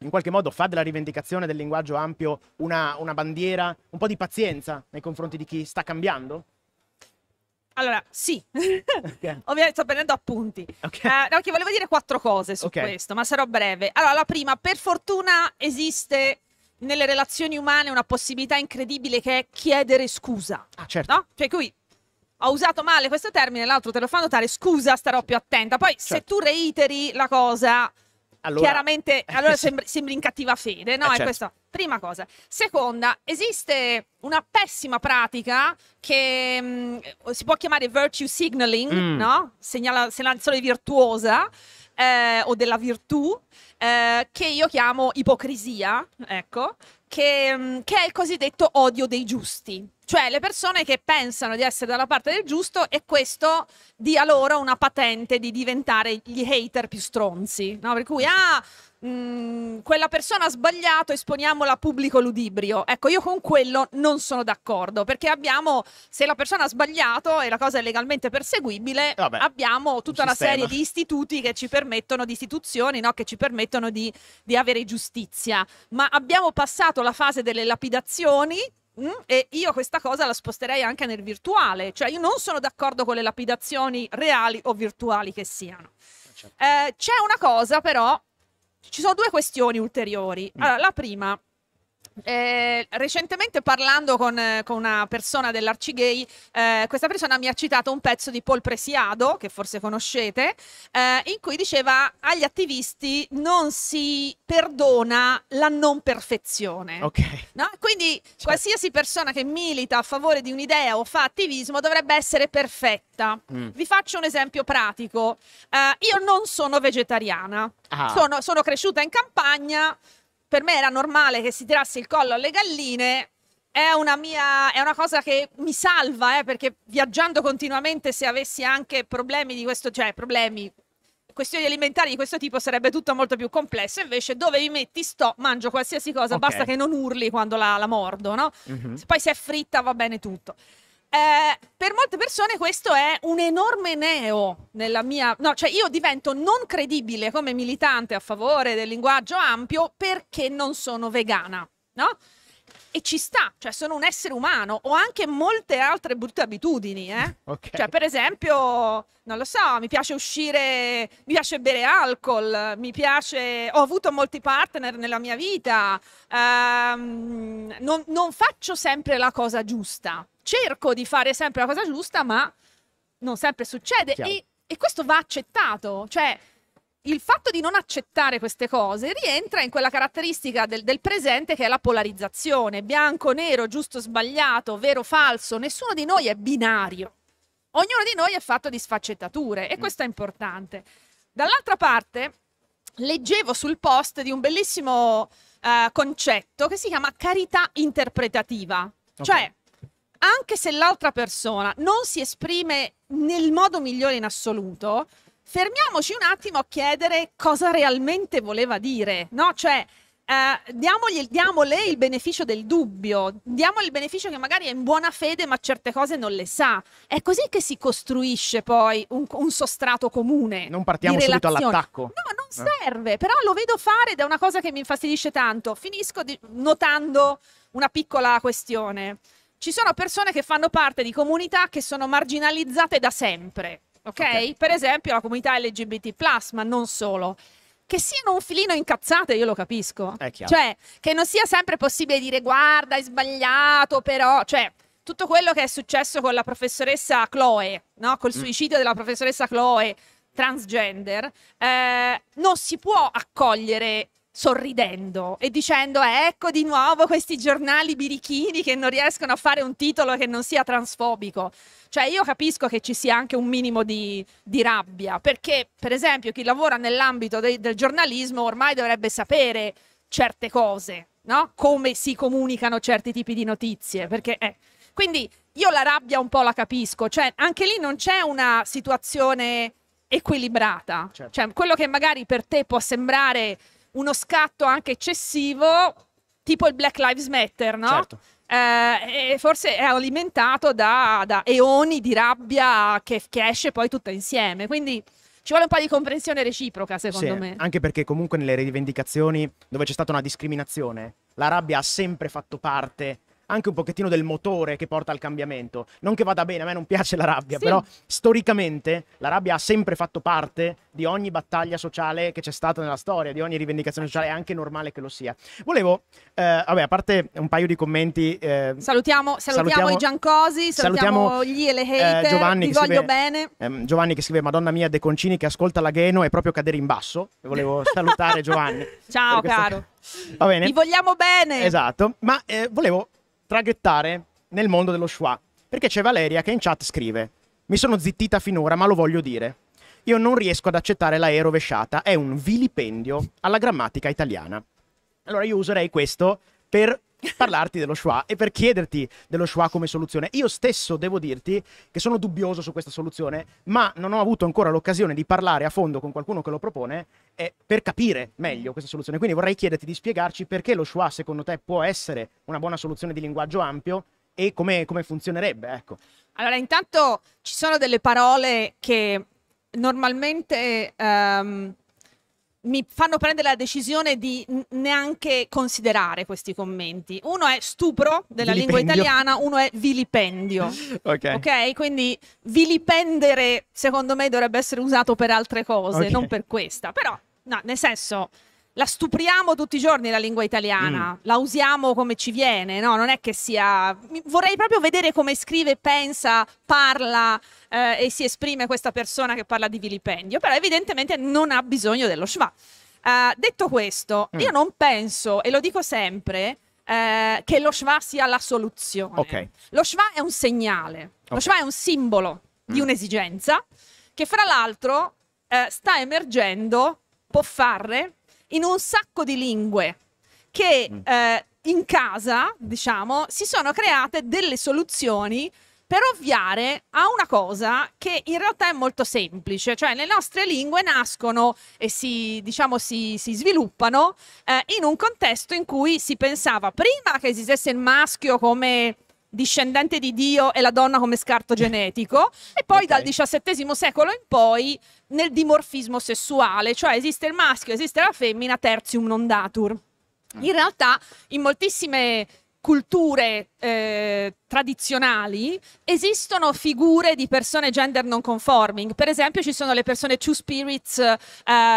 in qualche modo fa della rivendicazione del linguaggio ampio una, una bandiera, un po' di pazienza nei confronti di chi sta cambiando? Allora, sì, okay. ovviamente sto prendendo appunti. Okay. Uh, no, che volevo dire quattro cose su okay. questo, ma sarò breve. Allora, la prima, per fortuna esiste nelle relazioni umane una possibilità incredibile che è chiedere scusa. Ah, certo. No? Cioè, qui ho usato male questo termine, l'altro te lo fa notare, scusa, starò più attenta. Poi certo. se tu reiteri la cosa, allora... chiaramente allora sembri, sembri, in cattiva fede, no? Eh, certo. È questa prima cosa. Seconda, esiste una pessima pratica che mh, mm, si può chiamare virtue signaling, mm. no? Segnala, segnalazione virtuosa eh, o della virtù eh, che io chiamo ipocrisia, ecco, che, mm, che è il cosiddetto odio dei giusti cioè le persone che pensano di essere dalla parte del giusto e questo dia loro una patente di diventare gli hater più stronzi, no? Per cui, ah, mh, mm, quella persona ha sbagliato, esponiamola a pubblico ludibrio. Ecco, io con quello non sono d'accordo, perché abbiamo, se la persona ha sbagliato e la cosa è legalmente perseguibile, eh, Vabbè, abbiamo tutta un una sistema. serie di istituti che ci permettono, di istituzioni, no? Che ci permettono di, di avere giustizia. Ma abbiamo passato la fase delle lapidazioni Mm? E io questa cosa la sposterei anche nel virtuale, cioè io non sono d'accordo con le lapidazioni reali o virtuali che siano. Eh, certo. Eh, c'è una cosa però, ci sono due questioni ulteriori. Mm. Allora, la prima, eh, recentemente parlando con, eh, con una persona dell'Arcigay, eh, questa persona mi ha citato un pezzo di Paul Presiado, che forse conoscete, eh, in cui diceva agli attivisti non si perdona la non perfezione. Okay. No? Quindi cioè. qualsiasi persona che milita a favore di un'idea o fa attivismo dovrebbe essere perfetta. Mm. Vi faccio un esempio pratico. Eh, io non sono vegetariana, ah. sono, sono cresciuta in campagna per me era normale che si tirasse il collo alle galline. È una, mia, è una cosa che mi salva, eh, perché viaggiando continuamente, se avessi anche problemi di questo, cioè problemi, questioni alimentari di questo tipo, sarebbe tutto molto più complesso. Invece, dove mi metti, sto, mangio qualsiasi cosa, okay. basta che non urli quando la, la mordo, no? Mm-hmm. Poi se è fritta va bene tutto. Eh, per molte persone questo è un enorme neo nella mia... No, cioè io divento non credibile come militante a favore del linguaggio ampio perché non sono vegana, no? E ci sta, cioè sono un essere umano, ho anche molte altre brutte abitudini, eh? okay. Cioè per esempio, non lo so, mi piace uscire, mi piace bere alcol, mi piace... Ho avuto molti partner nella mia vita, ehm, non, non faccio sempre la cosa giusta cerco di fare sempre la cosa giusta, ma non sempre succede. E, e questo va accettato. Cioè, il fatto di non accettare queste cose rientra in quella caratteristica del, del presente che è la polarizzazione, bianco, nero, giusto, sbagliato, vero, falso, nessuno di noi è binario, ognuno di noi è fatto di sfaccettature e mm. questo è importante. Dall'altra parte leggevo sul post di un bellissimo uh, concetto che si chiama carità interpretativa, okay. cioè anche se l'altra persona non si esprime nel modo migliore in assoluto, fermiamoci un attimo a chiedere cosa realmente voleva dire, no? Cioè, eh, diamole il beneficio del dubbio, diamole il beneficio che magari è in buona fede ma certe cose non le sa. È così che si costruisce poi un, un sostrato comune. Non partiamo subito all'attacco. No, non eh. serve, però lo vedo fare ed è una cosa che mi infastidisce tanto. Finisco di, notando una piccola questione ci sono persone che fanno parte di comunità che sono marginalizzate da sempre, okay? ok? Per esempio la comunità LGBT, ma non solo. Che siano un filino incazzate, io lo capisco. È chiaro. Cioè, che non sia sempre possibile dire guarda, hai sbagliato, però. Cioè, tutto quello che è successo con la professoressa Chloe, no? col mm. suicidio mm. della professoressa Chloe transgender, eh, non si può accogliere sorridendo e dicendo eh, ecco di nuovo questi giornali birichini che non riescono a fare un titolo che non sia transfobico. Cioè io capisco che ci sia anche un minimo di, di rabbia, perché per esempio chi lavora nell'ambito de del giornalismo ormai dovrebbe sapere certe cose, no? come si comunicano certi tipi di notizie, perché eh. quindi io la rabbia un po' la capisco, cioè anche lì non c'è una situazione equilibrata, certo. cioè quello che magari per te può sembrare uno scatto anche eccessivo, tipo il Black Lives Matter, no? Certo. Eh, forse è alimentato da, da eoni di rabbia che, che, esce poi tutta insieme. Quindi ci vuole un po' di comprensione reciproca, secondo sì, me. Anche perché comunque nelle rivendicazioni dove c'è stata una discriminazione, la rabbia ha sempre fatto parte anche un pochettino del motore che porta al cambiamento. Non che vada bene, a me non piace la rabbia, sì. però storicamente la rabbia ha sempre fatto parte di ogni battaglia sociale che c'è stata nella storia, di ogni rivendicazione sociale, è anche normale che lo sia. Volevo, eh, vabbè, a parte un paio di commenti... Eh, salutiamo, salutiamo, salutiamo, i Giancosi, salutiamo, salutiamo gli e le hater, eh, Giovanni vi voglio scrive, bene. Ehm, Giovanni che scrive, Madonna mia, De Concini che ascolta la Gheno è proprio cadere in basso. E Volevo salutare Giovanni. Ciao caro. Va bene. Ti vogliamo bene. Esatto, ma eh, volevo traghettare nel mondo dello schwa. Perché c'è Valeria che in chat scrive: Mi sono zittita finora, ma lo voglio dire. Io non riesco ad accettare la E rovesciata, è un vilipendio alla grammatica italiana. Allora io userei questo per parlarti dello schwa e per chiederti dello schwa come soluzione. Io stesso devo dirti che sono dubbioso su questa soluzione, ma non ho avuto ancora l'occasione di parlare a fondo con qualcuno che lo propone eh, per capire meglio questa soluzione. Quindi vorrei chiederti di spiegarci perché lo schwa secondo te può essere una buona soluzione di linguaggio ampio e come, come funzionerebbe, ecco. Allora, intanto ci sono delle parole che normalmente um, mi fanno prendere la decisione di neanche considerare questi commenti. Uno è stupro della vilipendio. lingua italiana, uno è vilipendio. okay. ok, quindi vilipendere secondo me dovrebbe essere usato per altre cose, okay. non per questa. Però, no, nel senso, la stupriamo tutti i giorni la lingua italiana, mm. la usiamo come ci viene, no? Non è che sia... Vorrei proprio vedere come scrive, pensa, parla eh, e si esprime questa persona che parla di vilipendio, però evidentemente non ha bisogno dello schwa. Uh, detto questo, mm. io non penso, e lo dico sempre, eh, che lo schwa sia la soluzione. Okay. Lo schwa è un segnale, okay. lo schwa è un simbolo mm. di un'esigenza che fra l'altro eh, sta emergendo, può fare in un sacco di lingue che mm. eh, in casa, diciamo, si sono create delle soluzioni per ovviare a una cosa che in realtà è molto semplice, cioè le nostre lingue nascono e si, diciamo, si, si sviluppano eh, in un contesto in cui si pensava prima che esistesse il maschio come discendente di Dio e la donna come scarto genetico, e poi okay. dal XVII secolo in poi nel dimorfismo sessuale, cioè esiste il maschio, esiste la femmina, terzium non datur. Mm. In realtà, in moltissime culture eh, tradizionali esistono figure di persone gender non conforming. Per esempio, ci sono le persone two spirits eh,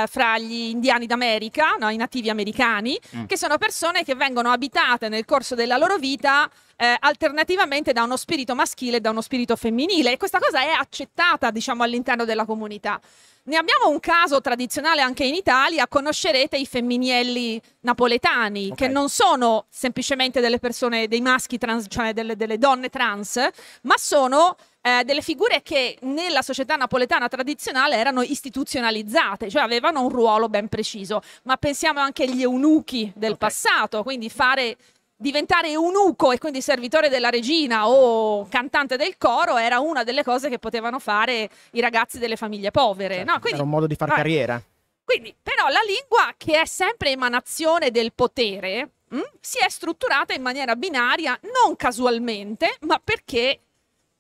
fra gli indiani d'America, no? i nativi americani, mm. che sono persone che vengono abitate nel corso della loro vita eh, alternativamente da uno spirito maschile e da uno spirito femminile. E questa cosa è accettata, diciamo, all'interno della comunità. Ne abbiamo un caso tradizionale anche in Italia, conoscerete i femminielli napoletani, okay. che non sono semplicemente delle persone, dei maschi trans, cioè delle, delle donne trans, ma sono eh, delle figure che nella società napoletana tradizionale erano istituzionalizzate, cioè avevano un ruolo ben preciso. Ma pensiamo anche agli eunuchi del okay. passato, quindi fare diventare eunuco e quindi servitore della regina o cantante del coro era una delle cose che potevano fare i ragazzi delle famiglie povere. Certo, no? quindi, era un modo di far vai. carriera. Quindi, però, la lingua, che è sempre emanazione del potere, mh, mm, si è strutturata in maniera binaria, non casualmente, ma perché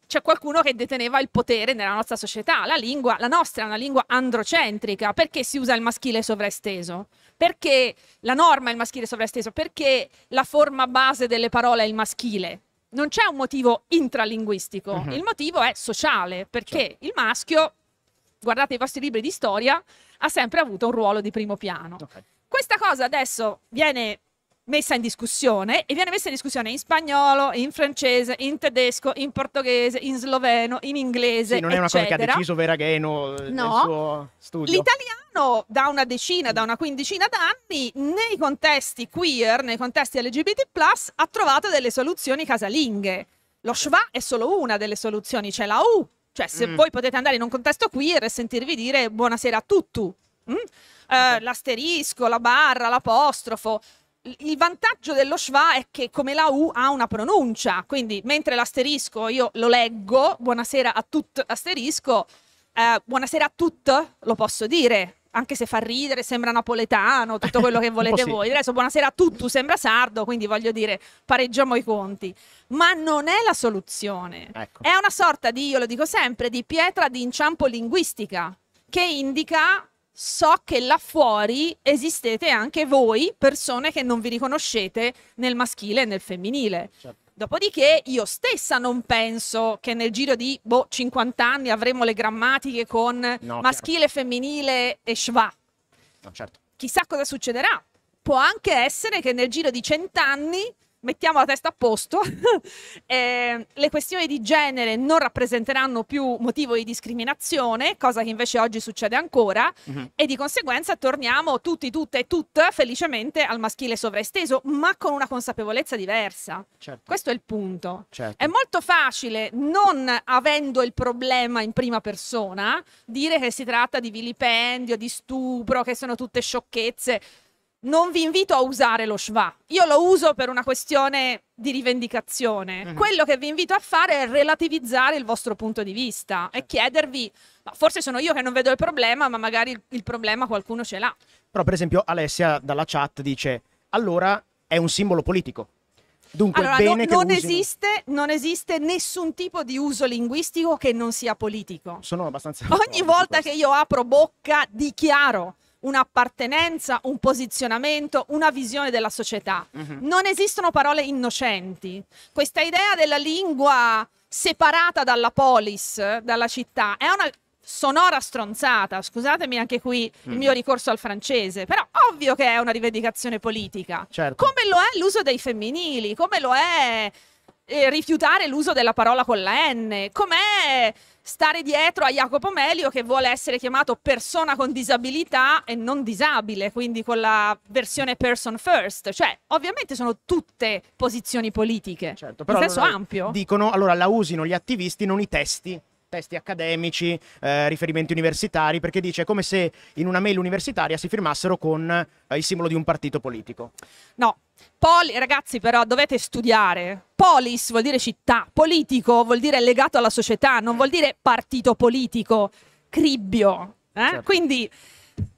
c'è qualcuno che deteneva il potere nella nostra società. La lingua, la nostra è una lingua androcentrica, perché si usa il maschile sovraesteso? Perché la norma è il maschile sovrasteso? Perché la forma base delle parole è il maschile? Non c'è un motivo intralinguistico, uh mhm. -huh. il motivo è sociale, perché certo. il maschio, guardate i vostri libri di storia, ha sempre avuto un ruolo di primo piano. Okay. Questa cosa adesso viene messa in discussione e viene messa in discussione in spagnolo, in francese, in tedesco, in portoghese, in sloveno, in inglese. Sì, non è una cosa che ha deciso Veragheno eh, no. nel suo studio. L'italiano da una decina, da una quindicina d'anni, nei contesti queer, nei contesti LGBT, ha trovato delle soluzioni casalinghe. Lo schwa è solo una delle soluzioni, c'è la U. Cioè, se mm. voi potete andare in un contesto queer e sentirvi dire buonasera a tuttu. Mm? Eh, okay. l'asterisco, la barra, l'apostrofo, il vantaggio dello schwa è che come la U ha una pronuncia, quindi mentre l'asterisco io lo leggo, buonasera a tut asterisco, eh, buonasera a tut lo posso dire, anche se fa ridere, sembra napoletano, tutto quello che volete sì. voi. Adesso buonasera a tutti, sembra sardo, quindi voglio dire, pareggiamo i conti. Ma non è la soluzione. Ecco. È una sorta di, io lo dico sempre, di pietra di inciampo linguistica che indica so che là fuori esistete anche voi, persone che non vi riconoscete nel maschile e nel femminile. Certo. Dopodiché io stessa non penso che nel giro di boh, 50 anni avremo le grammatiche con no, maschile, chiaro. femminile e schwa. No, certo. Chissà cosa succederà. Può anche essere che nel giro di 100 anni mettiamo la testa a posto, eh, le questioni di genere non rappresenteranno più motivo di discriminazione, cosa che invece oggi succede ancora, mm-hmm. e di conseguenza torniamo tutti, tutte e tutte felicemente al maschile sovraesteso, ma con una consapevolezza diversa. Certo. Questo è il punto. Certo. È molto facile, non avendo il problema in prima persona, dire che si tratta di vilipendio, di stupro, che sono tutte sciocchezze non vi invito a usare lo schwa. Io lo uso per una questione di rivendicazione. Mm. Quello che vi invito a fare è relativizzare il vostro punto di vista e certo. chiedervi, ma forse sono io che non vedo il problema, ma magari il, il problema qualcuno ce l'ha. Però per esempio Alessia dalla chat dice, allora è un simbolo politico. Dunque, allora, bene no, non, esiste, non, esiste, nessun tipo di uso linguistico che non sia politico. Sono abbastanza. Ogni volta che io apro bocca dichiaro un'appartenenza, un posizionamento, una visione della società. Uh-huh. Non esistono parole innocenti. Questa idea della lingua separata dalla polis, dalla città, è una sonora stronzata, scusatemi anche qui mm. il mio mm. ricorso al francese, però ovvio che è una rivendicazione politica. Certo. Come lo è l'uso dei femminili, come lo è eh, rifiutare l'uso della parola con la N, com'è stare dietro a Jacopo Melio che vuole essere chiamato persona con disabilità e non disabile, quindi con la versione person first. Cioè, ovviamente sono tutte posizioni politiche. Certo, però in senso allora, ampio. Dicono, allora la usino gli attivisti, non i testi testi accademici, eh, riferimenti universitari, perché dice è come se in una mail universitaria si firmassero con eh, il simbolo di un partito politico. No, Poli, ragazzi, però dovete studiare. Polis vuol dire città, politico vuol dire legato alla società, non vuol dire partito politico, cribbio. Eh? Certo. Quindi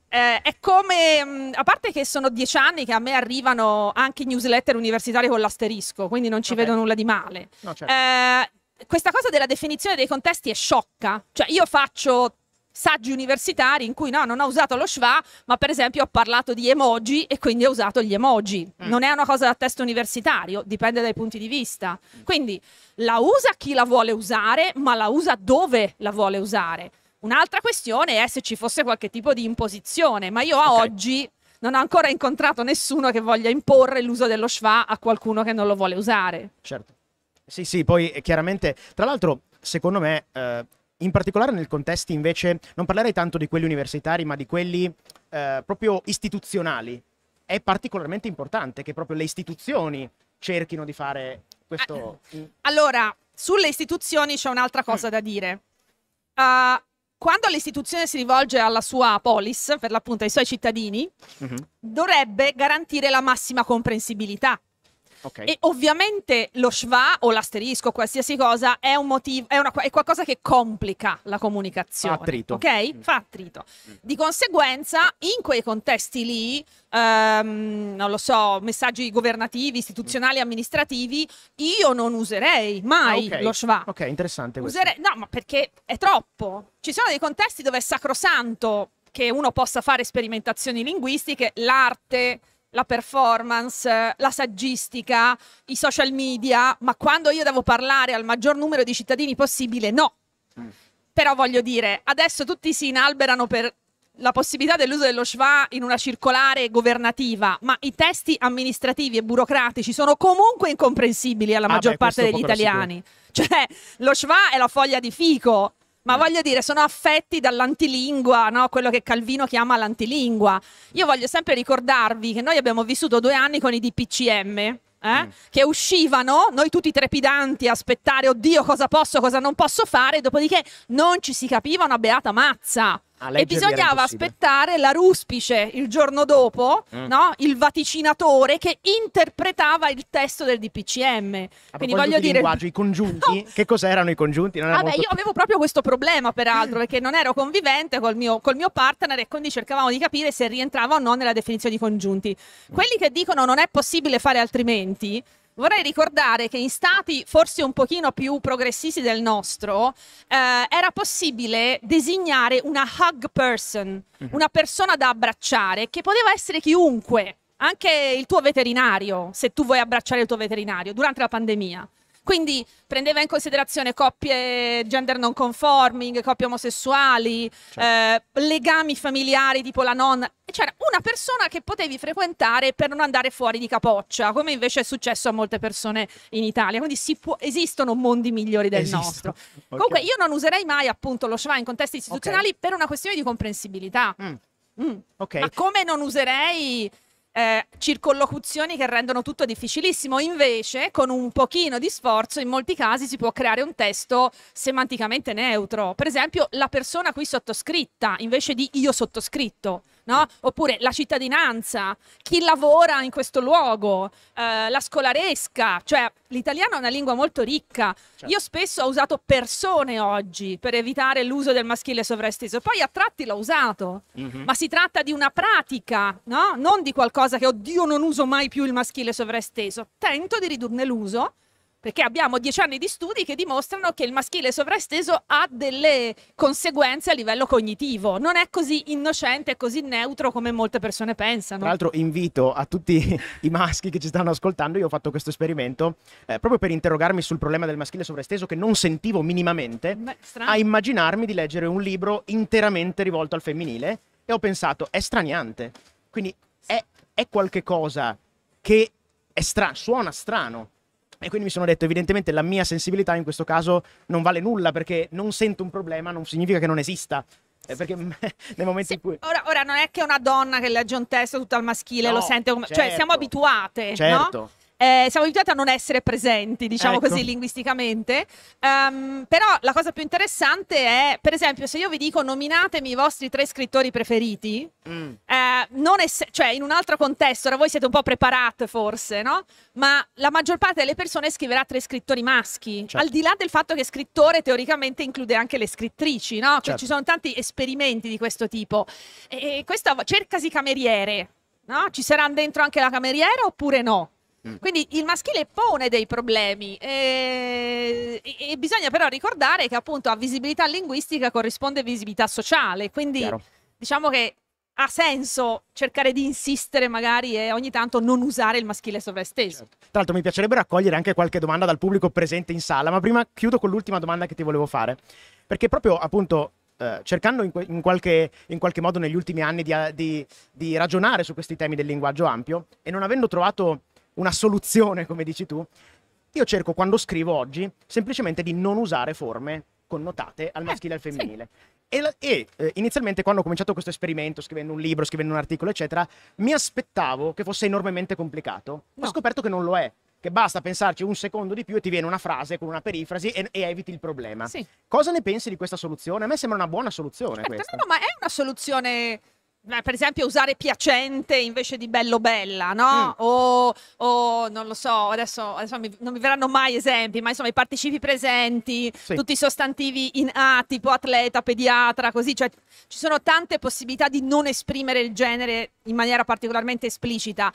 eh, è come, mh, mm, a parte che sono dieci anni che a me arrivano anche i newsletter universitari con l'asterisco, quindi non ci okay. vedo nulla di male. No, certo. eh, questa cosa della definizione dei contesti è sciocca. Cioè, io faccio saggi universitari in cui no, non ho usato lo schwa, ma per esempio ho parlato di emoji e quindi ho usato gli emoji. Mm. Non è una cosa da testo universitario, dipende dai punti di vista. Quindi la usa chi la vuole usare, ma la usa dove la vuole usare. Un'altra questione è se ci fosse qualche tipo di imposizione, ma io a okay. oggi non ho ancora incontrato nessuno che voglia imporre l'uso dello schwa a qualcuno che non lo vuole usare. Certo. Sì, sì, poi eh, chiaramente, tra l'altro, secondo me, eh, in particolare nel contesto invece, non parlerei tanto di quelli universitari, ma di quelli eh, proprio istituzionali. È particolarmente importante che proprio le istituzioni cerchino di fare questo. Eh, allora, sulle istituzioni c'è un'altra cosa mm. da dire. Uh, quando l'istituzione si rivolge alla sua polis, per l'appunto ai suoi cittadini, mm -hmm. dovrebbe garantire la massima comprensibilità Okay. E ovviamente lo schwa o l'asterisco, qualsiasi cosa, è, un motivo, è, una, è qualcosa che complica la comunicazione. Fa attrito. Ok? Mm. Fa attrito. Mm. Di conseguenza, in quei contesti lì, ehm, non lo so, messaggi governativi, istituzionali, mm. amministrativi, io non userei mai ah, okay. lo schwa. Ok, interessante questo. Userei, no, ma perché è troppo. Ci sono dei contesti dove è sacrosanto che uno possa fare sperimentazioni linguistiche, l'arte la performance, la saggistica, i social media, ma quando io devo parlare al maggior numero di cittadini possibile, no. Mm. Però voglio dire, adesso tutti si inalberano per la possibilità dell'uso dello schwa in una circolare governativa, ma i testi amministrativi e burocratici sono comunque incomprensibili alla ah maggior beh, parte degli italiani. Cioè, lo schwa è la foglia di fico, ma eh. voglio dire, sono affetti dall'antilingua, no? quello che Calvino chiama l'antilingua. Io voglio sempre ricordarvi che noi abbiamo vissuto due anni con i DPCM, eh? Mm. che uscivano, noi tutti trepidanti a aspettare, oddio cosa posso, cosa non posso fare, dopodiché non ci si capiva una beata mazza. Ah, e bisognava aspettare la ruspice il giorno dopo, mm. no? il vaticinatore che interpretava il testo del DPCM. A Quindi voglio dire... linguaggio, i congiunti, no. che cos'erano i congiunti? Non Vabbè, molto... io avevo proprio questo problema peraltro mm. perché non ero convivente col mio, col mio, partner e quindi cercavamo di capire se rientrava o no nella definizione di congiunti. Mm. Quelli che dicono non è possibile fare altrimenti, Vorrei ricordare che in stati forse un pochino più progressisti del nostro eh, era possibile designare una hug person, mhm. una persona da abbracciare che poteva essere chiunque, anche il tuo veterinario, se tu vuoi abbracciare il tuo veterinario durante la pandemia. Quindi prendeva in considerazione coppie gender non conforming, coppie omosessuali, certo. eh, legami familiari tipo la nonna. C'era una persona che potevi frequentare per non andare fuori di capoccia, come invece è successo a molte persone in Italia. Quindi può, esistono mondi migliori del esistono. nostro. Okay. Comunque io non userei mai appunto lo schwa in contesti istituzionali okay. per una questione di comprensibilità. Mm. Mm. Okay. Ma come non userei eh, circollocuzioni che rendono tutto difficilissimo. Invece, con un pochino di sforzo, in molti casi si può creare un testo semanticamente neutro. Per esempio, la persona qui sottoscritta invece di io sottoscritto no? Oppure la cittadinanza, chi lavora in questo luogo, eh, la scolaresca, cioè l'italiano è una lingua molto ricca. Certo. Io spesso ho usato persone oggi per evitare l'uso del maschile sovraesteso, poi a tratti l'ho usato, mm-hmm. ma si tratta di una pratica, no? Non di qualcosa che oddio non uso mai più il maschile sovraesteso. Tento di ridurne l'uso perché abbiamo dieci anni di studi che dimostrano che il maschile sovraesteso ha delle conseguenze a livello cognitivo, non è così innocente è così neutro come molte persone pensano. Tra l'altro invito a tutti i maschi che ci stanno ascoltando, io ho fatto questo esperimento eh, proprio per interrogarmi sul problema del maschile sovraesteso che non sentivo minimamente, Beh, a immaginarmi di leggere un libro interamente rivolto al femminile e ho pensato è straniante, quindi è, è qualche cosa che stra- suona strano e quindi mi sono detto, evidentemente la mia sensibilità in questo caso non vale nulla perché non sento un problema, non significa che non esista. Eh, perché nel momento sì, in cui. Ora, ora, non è che una donna che legge un testo tutto al maschile no, lo sente come. Certo, cioè, siamo certo. abituate. Certo. No? eh, siamo abituati a non essere presenti, diciamo ecco. così, linguisticamente. Um, però la cosa più interessante è, per esempio, se io vi dico nominatemi i vostri tre scrittori preferiti, mm. eh, ess- cioè in un altro contesto, ora voi siete un po' preparate forse, no? Ma la maggior parte delle persone scriverà tre scrittori maschi, certo. al di là del fatto che scrittore teoricamente include anche le scrittrici, no? Certo. Ci sono tanti esperimenti di questo tipo. E, e questo cercasi cameriere. No? Ci saranno dentro anche la cameriera oppure no? Mm. Quindi il maschile pone dei problemi eh, e, e, bisogna però ricordare che appunto a visibilità linguistica corrisponde visibilità sociale, quindi Chiaro. diciamo che ha senso cercare di insistere magari e ogni tanto non usare il maschile sovraesteso. Certo. Tra l'altro mi piacerebbe raccogliere anche qualche domanda dal pubblico presente in sala, ma prima chiudo con l'ultima domanda che ti volevo fare, perché proprio appunto Uh, cercando in, in, qualche, in, qualche, modo negli ultimi anni di, di, di, ragionare su questi temi del linguaggio ampio e non avendo trovato una soluzione, come dici tu, io cerco quando scrivo oggi semplicemente di non usare forme connotate al eh, maschile e al femminile. Sì. E, e eh, inizialmente quando ho cominciato questo esperimento, scrivendo un libro, scrivendo un articolo, eccetera, mi aspettavo che fosse enormemente complicato. No. Ho scoperto che non lo è, che basta pensarci un secondo di più e ti viene una frase con una perifrasi e, e eviti il problema. Sì. Cosa ne pensi di questa soluzione? A me sembra una buona soluzione certo, questa. No, no, ma è una soluzione per esempio usare piacente invece di bello bella, no? Mm. O, o, non lo so, adesso, adesso mi, non mi verranno mai esempi, ma insomma i participi presenti, sì. tutti i sostantivi in A, tipo atleta, pediatra, così, cioè ci sono tante possibilità di non esprimere il genere in maniera particolarmente esplicita.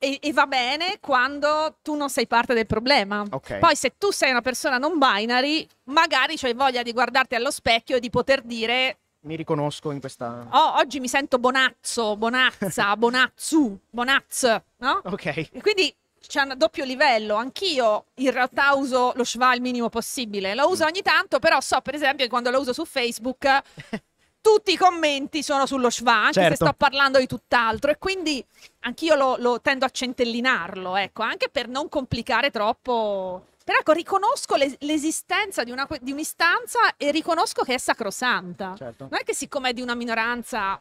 E, e va bene quando tu non sei parte del problema. Okay. Poi se tu sei una persona non binary, magari c'hai voglia di guardarti allo specchio e di poter dire mi riconosco in questa. Oh, oggi mi sento Bonazzo, Bonazza, Bonazzu, Bonaz, no? Ok. E quindi c'è un doppio livello. Anch'io in realtà uso lo schwa il minimo possibile. Lo uso mm. ogni tanto, però so per esempio che quando lo uso su Facebook tutti i commenti sono sullo schwa, anche certo. se sto parlando di tutt'altro. E quindi anch'io lo, lo tendo a centellinarlo, ecco, anche per non complicare troppo però ecco, riconosco l'es- l'esistenza di, una, di, un'istanza e riconosco che è sacrosanta. Certo. Non è che siccome è di una minoranza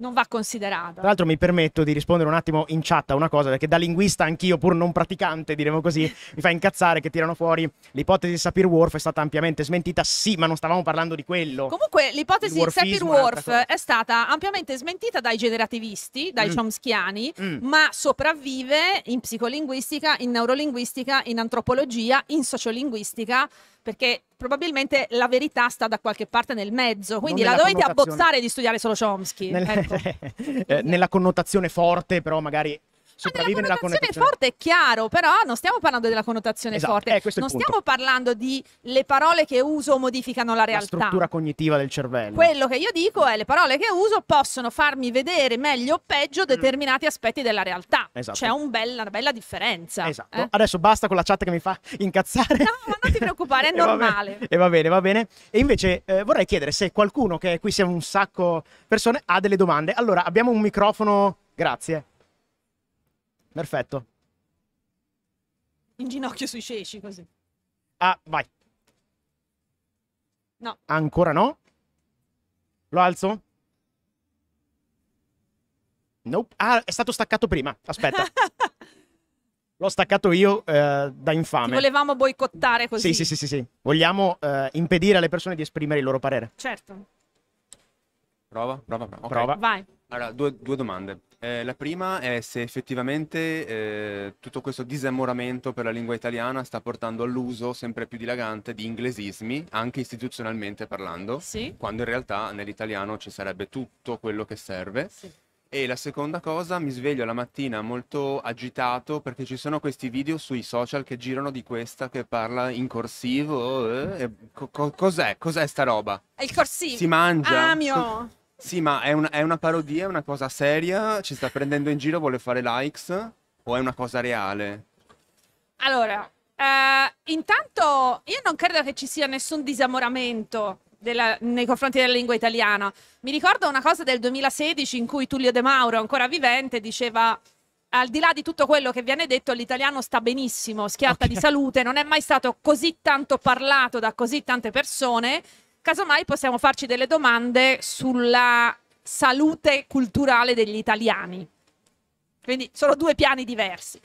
non va considerato. Tra l'altro mi permetto di rispondere un attimo in chat a una cosa, perché da linguista anch'io, pur non praticante, diremo così, mi fa incazzare che tirano fuori l'ipotesi di Sapir-Whorf è stata ampiamente smentita, sì, ma non stavamo parlando di quello. Comunque l'ipotesi di Sapir-Whorf è, è stata ampiamente smentita dai generativisti, dai mm. chomskiani, mm. ma sopravvive in psicolinguistica, in neurolinguistica, in antropologia, in sociolinguistica, perché probabilmente la verità sta da qualche parte nel mezzo, quindi la dovete abbozzare di studiare solo Chomsky. Nel... Ecco. eh, nella connotazione forte, però magari Ah, sopravvive nella connotazione forte è chiaro, però non stiamo parlando della connotazione esatto, forte, eh, non stiamo parlando di le parole che uso modificano la realtà. La struttura cognitiva del cervello. Quello che io dico è le parole che uso possono farmi vedere meglio o peggio mm. determinati aspetti della realtà. Esatto. C'è un bella, una bella differenza. Esatto. Eh? Adesso basta con la chat che mi fa incazzare. No, ma non ti preoccupare, è normale. E va bene, va bene. E invece eh, vorrei chiedere se qualcuno che è qui siamo un sacco persone ha delle domande. Allora, abbiamo un microfono, grazie Perfetto. In ginocchio sui ceci, così. Ah, vai. No. Ancora no? Lo alzo? Nope. Ah, è stato staccato prima. Aspetta. L'ho staccato io eh, da infame. Ti volevamo boicottare così. Sì, sì, sì, sì. sì. Vogliamo eh, impedire alle persone di esprimere il loro parere. Certo. Prova, prova, prova. Okay. Prova. Vai. Allora, due, due domande. Eh, la prima è se effettivamente eh, tutto questo disammoramento per la lingua italiana sta portando all'uso sempre più dilagante di inglesismi, anche istituzionalmente parlando, sì. quando in realtà nell'italiano ci sarebbe tutto quello che serve. Sì. E la seconda cosa, mi sveglio la mattina molto agitato perché ci sono questi video sui social che girano di questa che parla in corsivo. Eh, co- cos'è? Cos'è sta roba? È il corsivo. Si mangia. Amio. Sì, ma è, un- è una parodia, è una cosa seria, ci sta prendendo in giro, vuole fare likes o è una cosa reale? Allora, eh, intanto io non credo che ci sia nessun disamoramento della- nei confronti della lingua italiana. Mi ricordo una cosa del 2016 in cui Tullio De Mauro, ancora vivente, diceva al di là di tutto quello che viene detto, l'italiano sta benissimo, schiatta di salute, non è mai stato così tanto parlato da così tante persone casomai possiamo farci delle domande sulla salute culturale degli italiani. Quindi sono due piani diversi.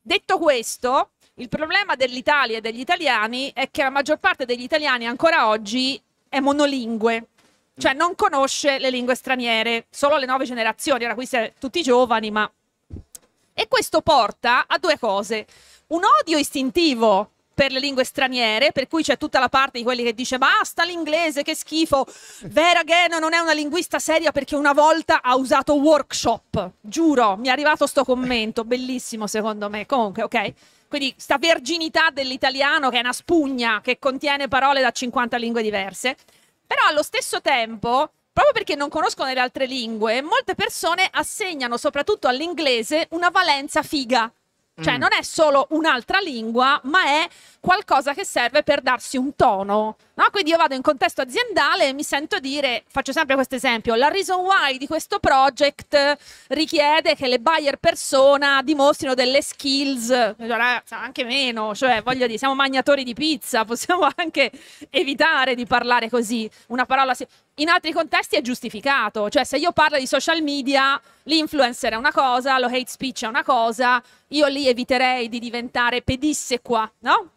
Detto questo, il problema dell'Italia e degli italiani è che la maggior parte degli italiani ancora oggi è monolingue, cioè non conosce le lingue straniere, solo le nuove generazioni, ora qui siete tutti giovani, ma... E questo porta a due cose. Un odio istintivo per le lingue straniere, per cui c'è tutta la parte di quelli che dice basta l'inglese, che schifo, Vera Geno non è una linguista seria perché una volta ha usato workshop, giuro, mi è arrivato sto commento, bellissimo secondo me, comunque ok? Quindi sta verginità dell'italiano che è una spugna che contiene parole da 50 lingue diverse, però allo stesso tempo proprio perché non conoscono le altre lingue, molte persone assegnano soprattutto all'inglese una valenza figa. Cioè mm. non è solo un'altra lingua, ma è qualcosa che serve per darsi un tono, No? Quindi io vado in contesto aziendale e mi sento dire, faccio sempre questo esempio, la reason why di questo project richiede che le buyer persona dimostrino delle skills, cioè, anche meno, cioè voglio dire, siamo magnatori di pizza, possiamo anche evitare di parlare così, una parola... In altri contesti è giustificato, cioè se io parlo di social media, l'influencer è una cosa, lo hate speech è una cosa, io lì eviterei di diventare pedissequa, no?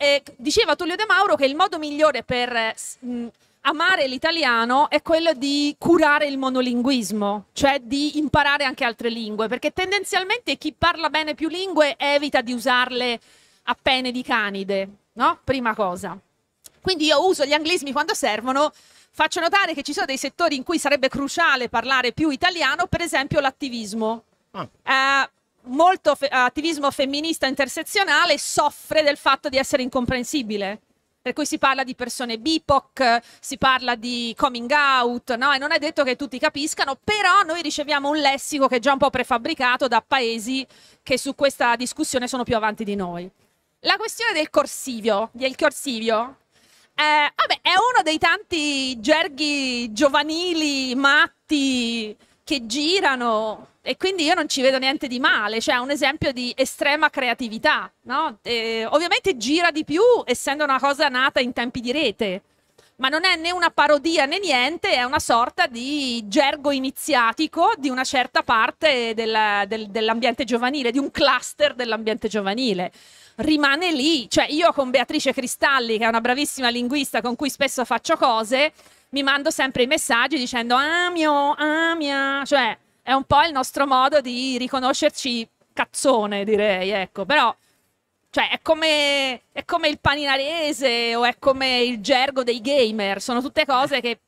Eh, diceva Tullio De Mauro che il modo migliore per eh, mh, amare l'italiano è quello di curare il monolinguismo, cioè di imparare anche altre lingue, perché tendenzialmente chi parla bene più lingue evita di usarle a pene di canide, no? Prima cosa. Quindi io uso gli anglismi quando servono, faccio notare che ci sono dei settori in cui sarebbe cruciale parlare più italiano, per esempio l'attivismo. Ah. Eh, molto fe- attivismo femminista intersezionale soffre del fatto di essere incomprensibile. Per cui si parla di persone BIPOC, si parla di coming out, no? E non è detto che tutti capiscano, però noi riceviamo un lessico che è già un po' prefabbricato da paesi che su questa discussione sono più avanti di noi. La questione del corsivio, del corsivio eh, vabbè, è uno dei tanti gerghi giovanili, matti, che girano e quindi io non ci vedo niente di male, cioè un esempio di estrema creatività, no? E, ovviamente gira di più essendo una cosa nata in tempi di rete, ma non è né una parodia né niente, è una sorta di gergo iniziatico di una certa parte del, del, dell'ambiente giovanile, di un cluster dell'ambiente giovanile. Rimane lì, cioè io con Beatrice Cristalli, che è una bravissima linguista con cui spesso faccio cose, mi mando sempre i messaggi dicendo amio, amia, cioè è un po' il nostro modo di riconoscerci cazzone, direi, ecco, però cioè è come, è come il paninarese o è come il gergo dei gamer, sono tutte cose che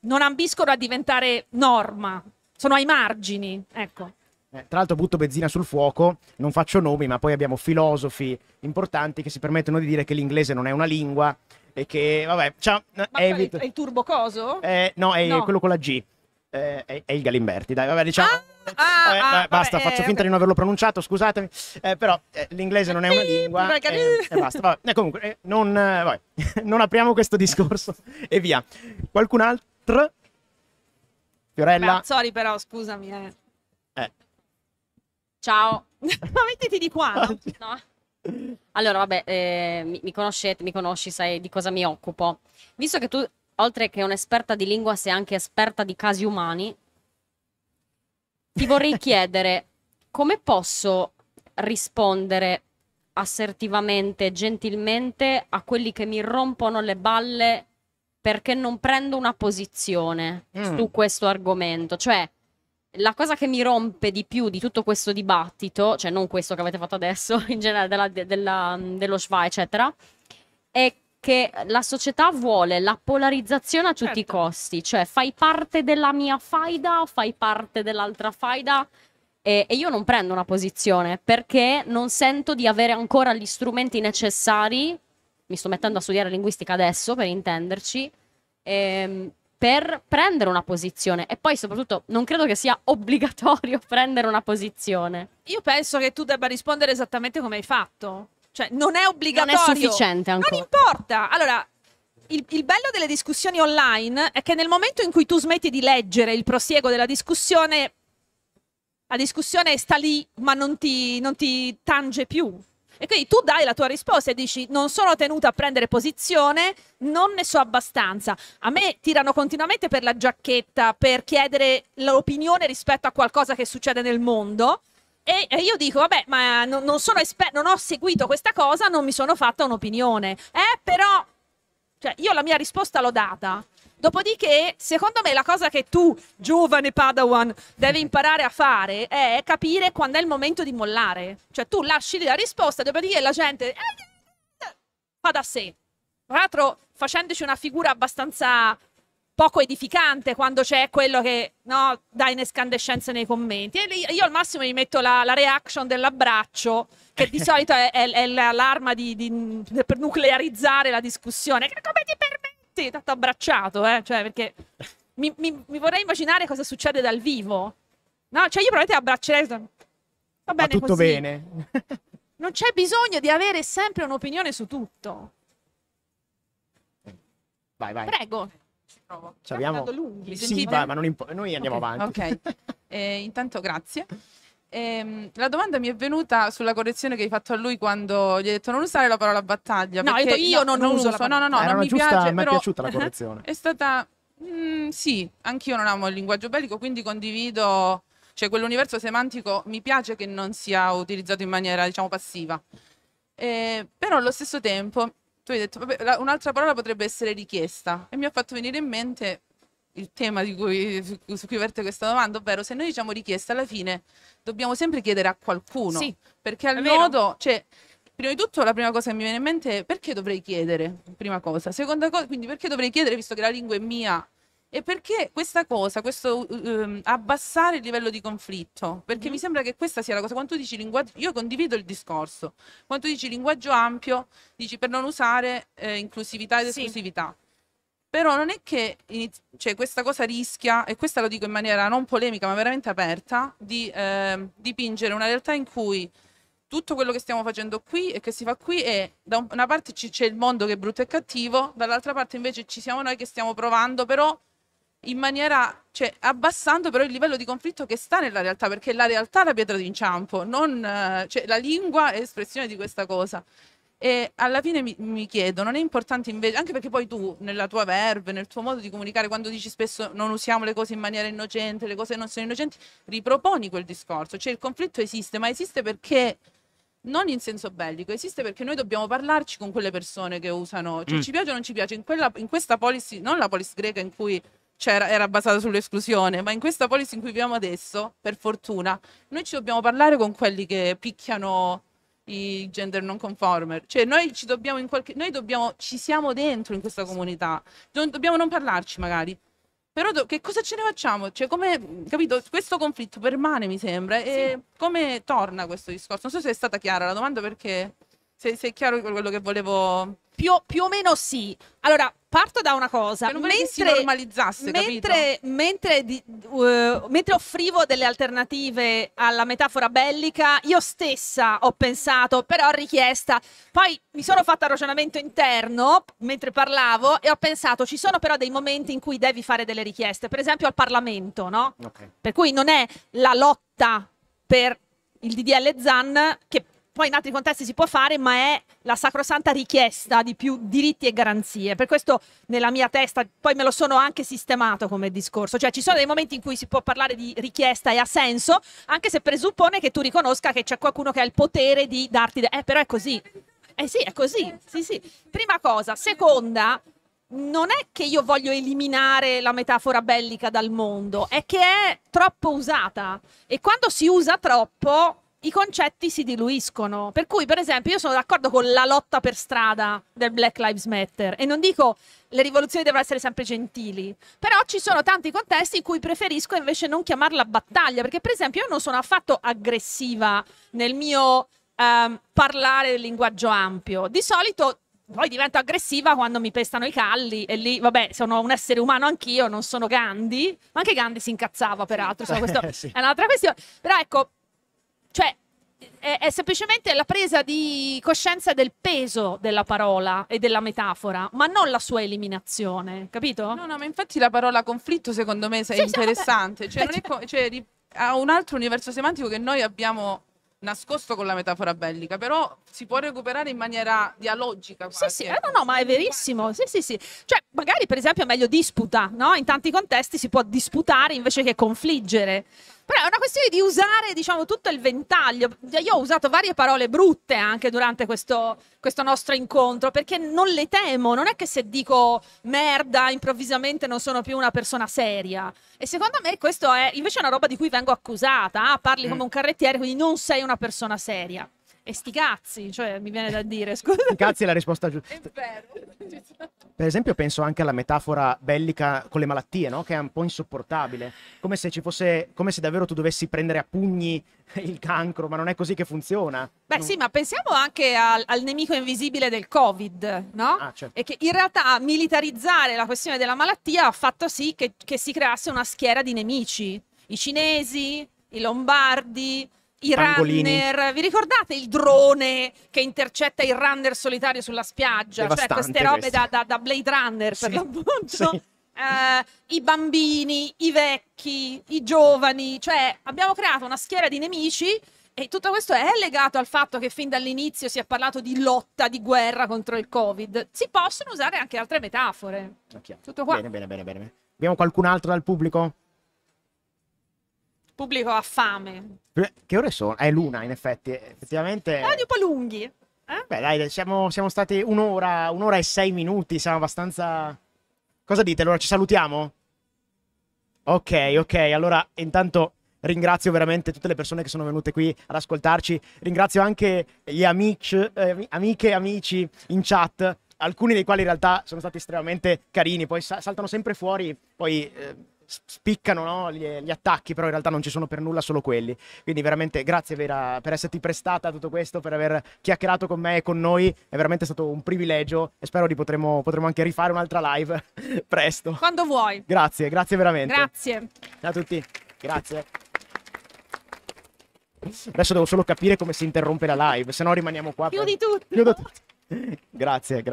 non ambiscono a diventare norma, sono ai margini, ecco. Eh, tra l'altro butto benzina sul fuoco, non faccio nomi, ma poi abbiamo filosofi importanti che si permettono di dire che l'inglese non è una lingua, e che, vabbè, ciao. Ma evit- è il turbocoso? Eh, no, è no. quello con la G. Eh, è, è, il Galimberti, dai, vabbè, diciamo. Ah! Ah, vabbè, ah, basta, vabbè, faccio eh, finta di non averlo pronunciato, scusatemi. Eh, però eh, l'inglese non è una lingua. e, eh, e basta. vabbè. Eh, comunque, non, non, apriamo questo discorso e via. Qualcun altro? Fiorella? Sorry, però, scusami. eh. Ciao. Ma mettiti di qua. No? no. Allora, vabbè, eh, mi, mi conoscete, mi conosci, sai di cosa mi occupo. Visto che tu, oltre che un'esperta di lingua, sei anche esperta di casi umani, ti vorrei chiedere come posso rispondere assertivamente, gentilmente a quelli che mi rompono le balle perché non prendo una posizione mm. su questo argomento. Cioè, la cosa che mi rompe di più di tutto questo dibattito, cioè non questo che avete fatto adesso, in generale della, della, dello Schwa, eccetera, è che la società vuole la polarizzazione a tutti certo. i costi, cioè fai parte della mia faida, o fai parte dell'altra faida. E, e io non prendo una posizione perché non sento di avere ancora gli strumenti necessari. Mi sto mettendo a studiare linguistica adesso per intenderci. Ehm, per prendere una posizione e poi soprattutto non credo che sia obbligatorio prendere una posizione. Io penso che tu debba rispondere esattamente come hai fatto. Cioè, non è obbligatorio. Non è sufficiente ancora. Non importa. Allora, il, il, bello delle discussioni online è che nel momento in cui tu smetti di leggere il prosieguo della discussione, la discussione sta lì, ma non ti, non ti tange più. E quindi tu dai la tua risposta e dici non sono tenuta a prendere posizione, non ne so abbastanza. A me tirano continuamente per la giacchetta, per chiedere l'opinione rispetto a qualcosa che succede nel mondo. E, io dico, vabbè, ma non, sono esperto, non ho seguito questa cosa, non mi sono fatta un'opinione. Eh, però, cioè, io la mia risposta l'ho data. Dopodiché, secondo me, la cosa che tu, giovane Padawan, devi imparare a fare è capire quando è il momento di mollare. Cioè, tu lasci la risposta, dopodiché la gente eh, fa da sé. Tra l'altro, facendoci una figura abbastanza poco edificante quando c'è quello che no, dà in escandescenza nei commenti. E io al massimo gli metto la, la reaction dell'abbraccio, che di solito è, è, è l'arma di, di, per nuclearizzare la discussione. come ti permetti? Sì, tanto abbracciato, eh, cioè, perché mi, mi, mi, vorrei immaginare cosa succede dal vivo. No, cioè io probabilmente abbraccerei... Va bene Ma tutto così. bene. non c'è bisogno di avere sempre un'opinione su tutto. Vai, vai. Prego. Ci abbiamo... lunghi. Sì, vai, ma non impo- noi andiamo okay, avanti. Ok. Eh, intanto grazie. Ehm, la domanda mi è venuta sulla correzione che hai fatto a lui quando gli hai detto non usare la parola battaglia. No, perché io, no, non, non uso, uso no, no, no, Era non mi giusta, piace. Mi è però... piaciuta la correzione. è stata. Mm, sì, anch'io non amo il linguaggio bellico, quindi condivido. Cioè, quell'universo semantico mi piace che non sia utilizzato in maniera, diciamo, passiva. Eh, però allo stesso tempo tu hai detto, vabbè, la, un'altra parola potrebbe essere richiesta e mi ha fatto venire in mente il tema cui, su cui verte questa domanda, ovvero se noi diciamo richiesta alla fine dobbiamo sempre chiedere a qualcuno, sì, perché al modo, cioè, prima di tutto la prima cosa che mi viene in mente è perché dovrei chiedere, prima cosa, seconda cosa, quindi perché dovrei chiedere visto che la lingua è mia e perché questa cosa, questo um, abbassare il livello di conflitto? Perché mm. mi sembra che questa sia la cosa. Quando tu dici linguaggio, io condivido il discorso. Quando tu dici linguaggio ampio, dici per non usare eh, inclusività ed sì. esclusività. Però non è che iniz- cioè, questa cosa rischia, e questa lo dico in maniera non polemica ma veramente aperta, di eh, dipingere una realtà in cui tutto quello che stiamo facendo qui e che si fa qui è da una parte c- c'è il mondo che è brutto e cattivo, dall'altra parte invece ci siamo noi che stiamo provando, però in maniera, cioè abbassando però il livello di conflitto che sta nella realtà, perché la realtà è la pietra d'inciampo, non, cioè, la lingua è espressione di questa cosa. E alla fine mi, mi, chiedo, non è importante invece, anche perché poi tu nella tua verve, nel tuo modo di comunicare, quando dici spesso non usiamo le cose in maniera innocente, le cose non sono innocenti, riproponi quel discorso, cioè il conflitto esiste, ma esiste perché non in senso bellico, esiste perché noi dobbiamo parlarci con quelle persone che usano, cioè mm. ci piace o non ci piace, in, quella, in questa policy, non la policy greca in cui c'era, era basata sull'esclusione, ma in questa policy in cui viviamo adesso, per fortuna, noi ci dobbiamo parlare con quelli che picchiano i gender non conformer. Cioè, noi ci dobbiamo in qualche noi dobbiamo ci siamo dentro in questa comunità. Non, dobbiamo non parlarci magari. Però do... che cosa ce ne facciamo? Cioè, come capito, questo conflitto permane, mi sembra, e sì. come torna questo discorso? Non so se è stata chiara la domanda perché se, se è chiaro quello che volevo più, più, o meno sì. Allora, parto da una cosa. Cioè, che non mentre, si normalizzasse, mentre, mentre, di, uh, mentre, offrivo delle alternative alla metafora bellica, io stessa ho pensato, però richiesta. Poi mi sono fatta un ragionamento interno mentre parlavo e ho pensato, ci sono però dei momenti in cui devi fare delle richieste, per esempio al Parlamento, no? Okay. Per cui non è la lotta per il DDL Zan che poi in altri contesti si può fare, ma è la sacrosanta richiesta di più diritti e garanzie. Per questo nella mia testa poi me lo sono anche sistemato come discorso, cioè ci sono dei momenti in cui si può parlare di richiesta e ha senso, anche se presuppone che tu riconosca che c'è qualcuno che ha il potere di darti... De- eh, però è così. Eh sì, è così. Sì, sì. Prima cosa. Seconda, non è che io voglio eliminare la metafora bellica dal mondo, è che è troppo usata e quando si usa troppo i concetti si diluiscono. Per cui, per esempio, io sono d'accordo con la lotta per strada del Black Lives Matter e non dico le rivoluzioni devono essere sempre gentili, però ci sono tanti contesti in cui preferisco invece non chiamarla battaglia, perché per esempio io non sono affatto aggressiva nel mio ehm, parlare del linguaggio ampio. Di solito poi divento aggressiva quando mi pestano i calli e lì, vabbè, sono un essere umano anch'io, non sono Gandhi, ma anche Gandhi si incazzava peraltro, eh, questo, sì. è un'altra questione. Però ecco, cioè, è, è, semplicemente la presa di coscienza del peso della parola e della metafora, ma non la sua eliminazione, capito? No, no, ma infatti la parola conflitto secondo me è sì, interessante, sì, cioè, è cioè, co- cioè, ha un altro universo semantico che noi abbiamo nascosto con la metafora bellica, però si può recuperare in maniera dialogica. Quasi. Sì, sì, eh, no, no, ma è verissimo. Sì, sì, sì. Cioè, magari per esempio è meglio disputa, no? In tanti contesti si può disputare invece che confliggere. Però è una questione di usare, diciamo, tutto il ventaglio. Io ho usato varie parole brutte anche durante questo, questo nostro incontro, perché non le temo. Non è che se dico merda, improvvisamente non sono più una persona seria. E secondo me questo è invece una roba di cui vengo accusata. Ah, parli mm. come un carrettiere, quindi non sei una persona seria. E sti cazzi, cioè mi viene da dire, scusa. Sti cazzi è la risposta giusta. Per esempio penso anche alla metafora bellica con le malattie, no? Che è un po' insopportabile. Come se ci fosse, come se davvero tu dovessi prendere a pugni il cancro, ma non è così che funziona. Beh non... sì, ma pensiamo anche al, al, nemico invisibile del Covid, no? Ah, certo. E che in realtà militarizzare la questione della malattia ha fatto sì che, che si creasse una schiera di nemici. I cinesi, i lombardi, i Pangolini. runner, vi ricordate il drone che intercetta il runner solitario sulla spiaggia? Cioè, Devastante cioè queste robe da, da, da, Blade Runner sì. per l'appunto. Sì. Uh, I bambini, i vecchi, i giovani, cioè abbiamo creato una schiera di nemici e tutto questo è legato al fatto che fin dall'inizio si è parlato di lotta, di guerra contro il Covid. Si possono usare anche altre metafore. Okay. Tutto qua. Bene, bene, bene, bene. Abbiamo qualcun altro dal pubblico? pubblico ha fame. Che ore sono? È l'una, in effetti. Effettivamente. Eh, dai, un po' lunghi. Eh? Beh, dai, siamo, siamo stati un'ora, un'ora e sei minuti. Siamo abbastanza. Cosa dite? Allora ci salutiamo? Ok, ok. Allora, intanto ringrazio veramente tutte le persone che sono venute qui ad ascoltarci. Ringrazio anche gli amici, eh, amiche e amici in chat, alcuni dei quali in realtà sono stati estremamente carini. Poi saltano sempre fuori. Poi. Eh, spiccano no? gli, gli, attacchi, però in realtà non ci sono per nulla solo quelli. Quindi veramente grazie Vera per esserti prestata a tutto questo, per aver chiacchierato con me e con noi, è veramente stato un privilegio e spero di potremo, potremo anche rifare un'altra live presto. Quando vuoi. Grazie, grazie veramente. Grazie. Ciao a tutti, grazie. Adesso devo solo capire come si interrompe la live, se no rimaniamo qua. Chiudi per... tutto. Chiudo tutto. grazie, grazie.